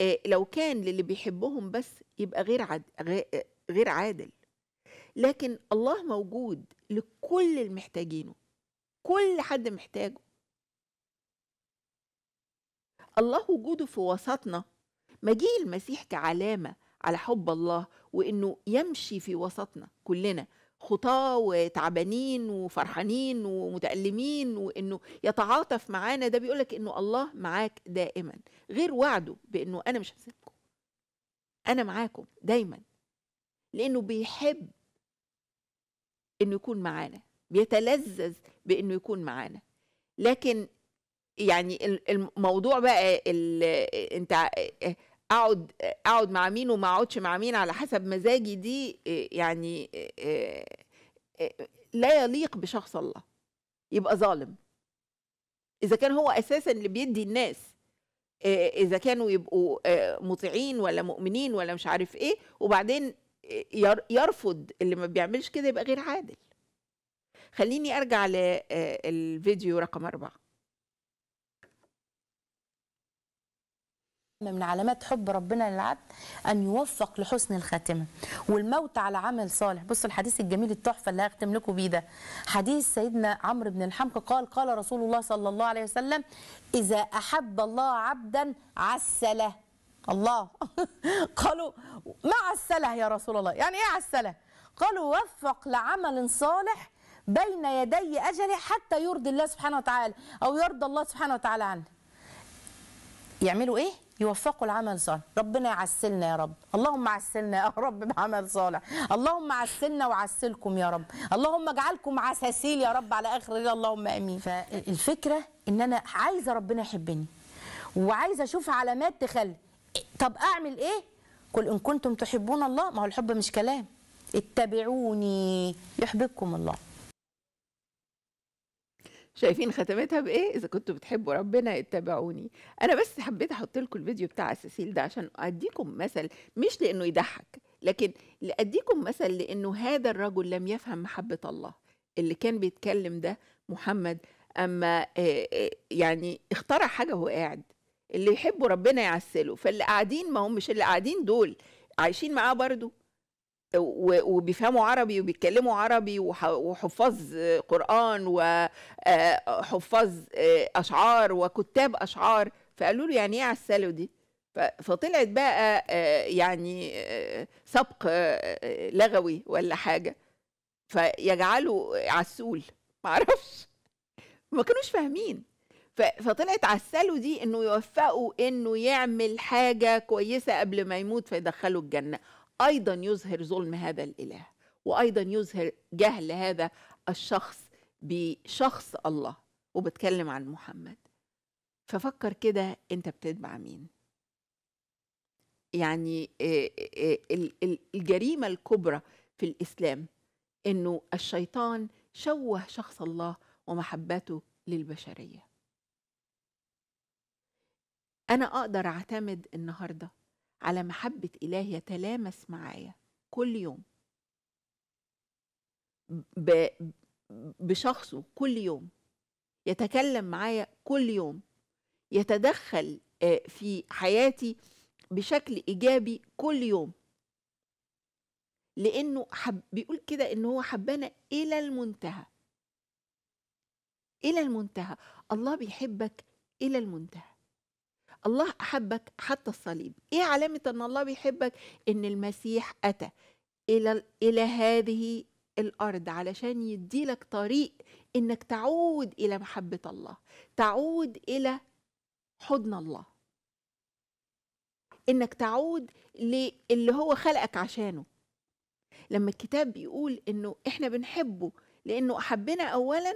آه لو كان للي بيحبهم بس يبقى غير عد غير عادل لكن الله موجود لكل المحتاجينه كل حد محتاجه الله وجوده في وسطنا مجيء المسيح كعلامة على حب الله وإنه يمشي في وسطنا كلنا خطاه وتعبانين وفرحانين ومتألمين وإنه يتعاطف معانا ده بيقولك إنه الله معاك دائما غير وعده بإنه أنا مش هسيبكم أنا معاكم دايما لأنه بيحب إنه يكون معانا بيتلذذ بإنه يكون معانا لكن يعني الموضوع بقى انت اقعد اقعد مع مين وما اقعدش مع مين على حسب مزاجي دي يعني لا يليق بشخص الله يبقى ظالم اذا كان هو اساسا اللي بيدي الناس اذا كانوا يبقوا مطيعين ولا مؤمنين ولا مش عارف ايه وبعدين يرفض اللي ما بيعملش كده يبقى غير عادل خليني ارجع للفيديو رقم اربعه من علامات حب ربنا للعبد ان يوفق لحسن الخاتمه والموت على عمل صالح بص الحديث الجميل التحفه اللي هختم لكم بيه ده حديث سيدنا عمرو بن الحمق قال قال رسول الله صلى الله عليه وسلم اذا احب الله عبدا عسله الله قالوا ما عسله يا رسول الله يعني ايه عسله قالوا وفق لعمل صالح بين يدي اجله حتى يرضي الله سبحانه وتعالى او يرضى الله سبحانه وتعالى عنه يعملوا ايه يوفقوا العمل صالح ربنا يعسلنا يا رب اللهم عسلنا يا رب بعمل صالح اللهم عسلنا وعسلكم يا رب اللهم اجعلكم عساسيل يا رب على اخر الليل اللهم امين فالفكره ان انا عايزه ربنا يحبني وعايزه اشوف علامات تخلي طب اعمل ايه قل ان كنتم تحبون الله ما هو الحب مش كلام اتبعوني يحببكم الله شايفين ختمتها بايه اذا كنتوا بتحبوا ربنا اتبعوني انا بس حبيت احط لكم الفيديو بتاع سيسيل ده عشان اديكم مثل مش لانه يضحك لكن لاديكم مثل لانه هذا الرجل لم يفهم محبه الله اللي كان بيتكلم ده محمد اما آه، آه، يعني اخترع حاجه وهو قاعد اللي يحبوا ربنا يعسله فاللي قاعدين ما هم مش اللي قاعدين دول عايشين معاه برضه وبيفهموا عربي وبيتكلموا عربي وحفاظ قرآن وحفاظ آه، آه، أشعار وكتاب أشعار فقالوا له يعني إيه عسلوا دي؟ فطلعت بقى آه، يعني سبق لغوي ولا حاجة فيجعلوا عسول معرفش ما كانوش فاهمين فطلعت عسله دي انه يوفقه انه يعمل حاجه كويسه قبل ما يموت فيدخله الجنه ايضا يظهر ظلم هذا الاله وايضا يظهر جهل هذا الشخص بشخص الله وبتكلم عن محمد ففكر كده انت بتتبع مين يعني آه، آه، الجريمه الكبرى في الاسلام انه الشيطان شوه شخص الله ومحبته للبشريه انا اقدر اعتمد النهارده على محبة إله يتلامس معايا كل يوم ب... بشخصه كل يوم يتكلم معايا كل يوم يتدخل آه، في حياتي بشكل إيجابي كل يوم لأنه حب بيقول كده إن هو حبنا إلى المنتهى إلى المنتهى الله بيحبك إلى المنتهى الله أحبك حتى الصليب إيه علامة أن الله بيحبك إن المسيح أتى إلى, إلى هذه الأرض علشان يدي لك طريق إنك تعود إلى محبة الله تعود إلى حضن الله إنك تعود للي هو خلقك عشانه لما الكتاب بيقول إنه إحنا بنحبه لأنه أحبنا أولاً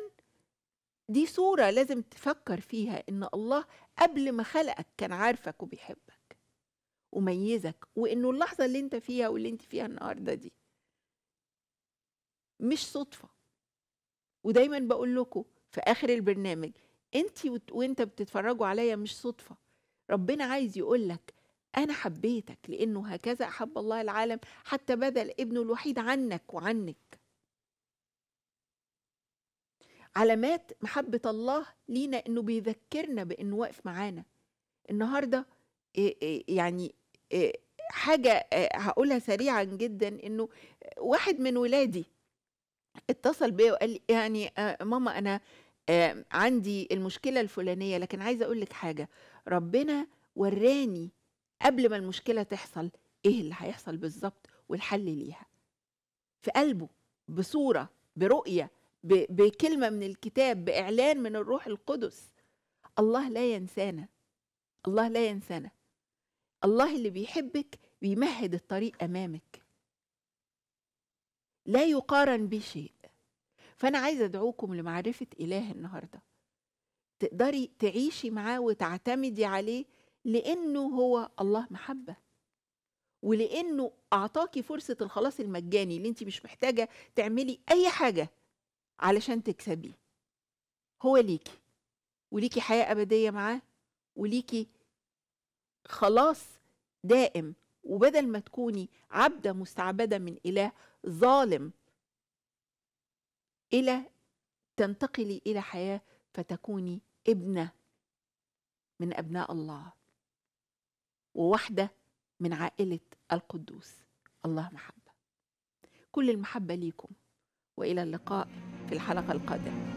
دي صورة لازم تفكر فيها إن الله قبل ما خلقك كان عارفك وبيحبك وميزك وإنه اللحظة اللي أنت فيها واللي أنت فيها النهاردة دي مش صدفة ودايما بقول لكم في آخر البرنامج أنت وأنت بتتفرجوا عليا مش صدفة ربنا عايز يقول لك أنا حبيتك لأنه هكذا أحب الله العالم حتى بذل ابنه الوحيد عنك وعنك علامات محبة الله لينا إنه بيذكرنا بإنه واقف معانا النهاردة إيه، إيه، يعني إيه، حاجة هقولها سريعا جدا إنه واحد من ولادي اتصل بيا وقال لي يعني آه، ماما أنا آه، عندي المشكلة الفلانية لكن عايزة أقول لك حاجة ربنا وراني قبل ما المشكلة تحصل إيه اللي هيحصل بالظبط والحل ليها في قلبه بصورة برؤية بكلمه من الكتاب باعلان من الروح القدس الله لا ينسانا الله لا ينسانا الله اللي بيحبك بيمهد الطريق امامك لا يقارن بشيء فانا عايزه ادعوكم لمعرفه اله النهارده تقدري تعيشي معاه وتعتمدي عليه لانه هو الله محبه ولانه اعطاكي فرصه الخلاص المجاني اللي انت مش محتاجه تعملي اي حاجه علشان تكسبيه هو ليكي وليكي حياة أبدية معاه وليكي خلاص دائم وبدل ما تكوني عبدة مستعبدة من إله ظالم إلى تنتقلي إلى حياة فتكوني ابنة من أبناء الله وواحدة من عائلة القدوس الله محبة كل المحبة ليكم والى اللقاء في الحلقه القادمه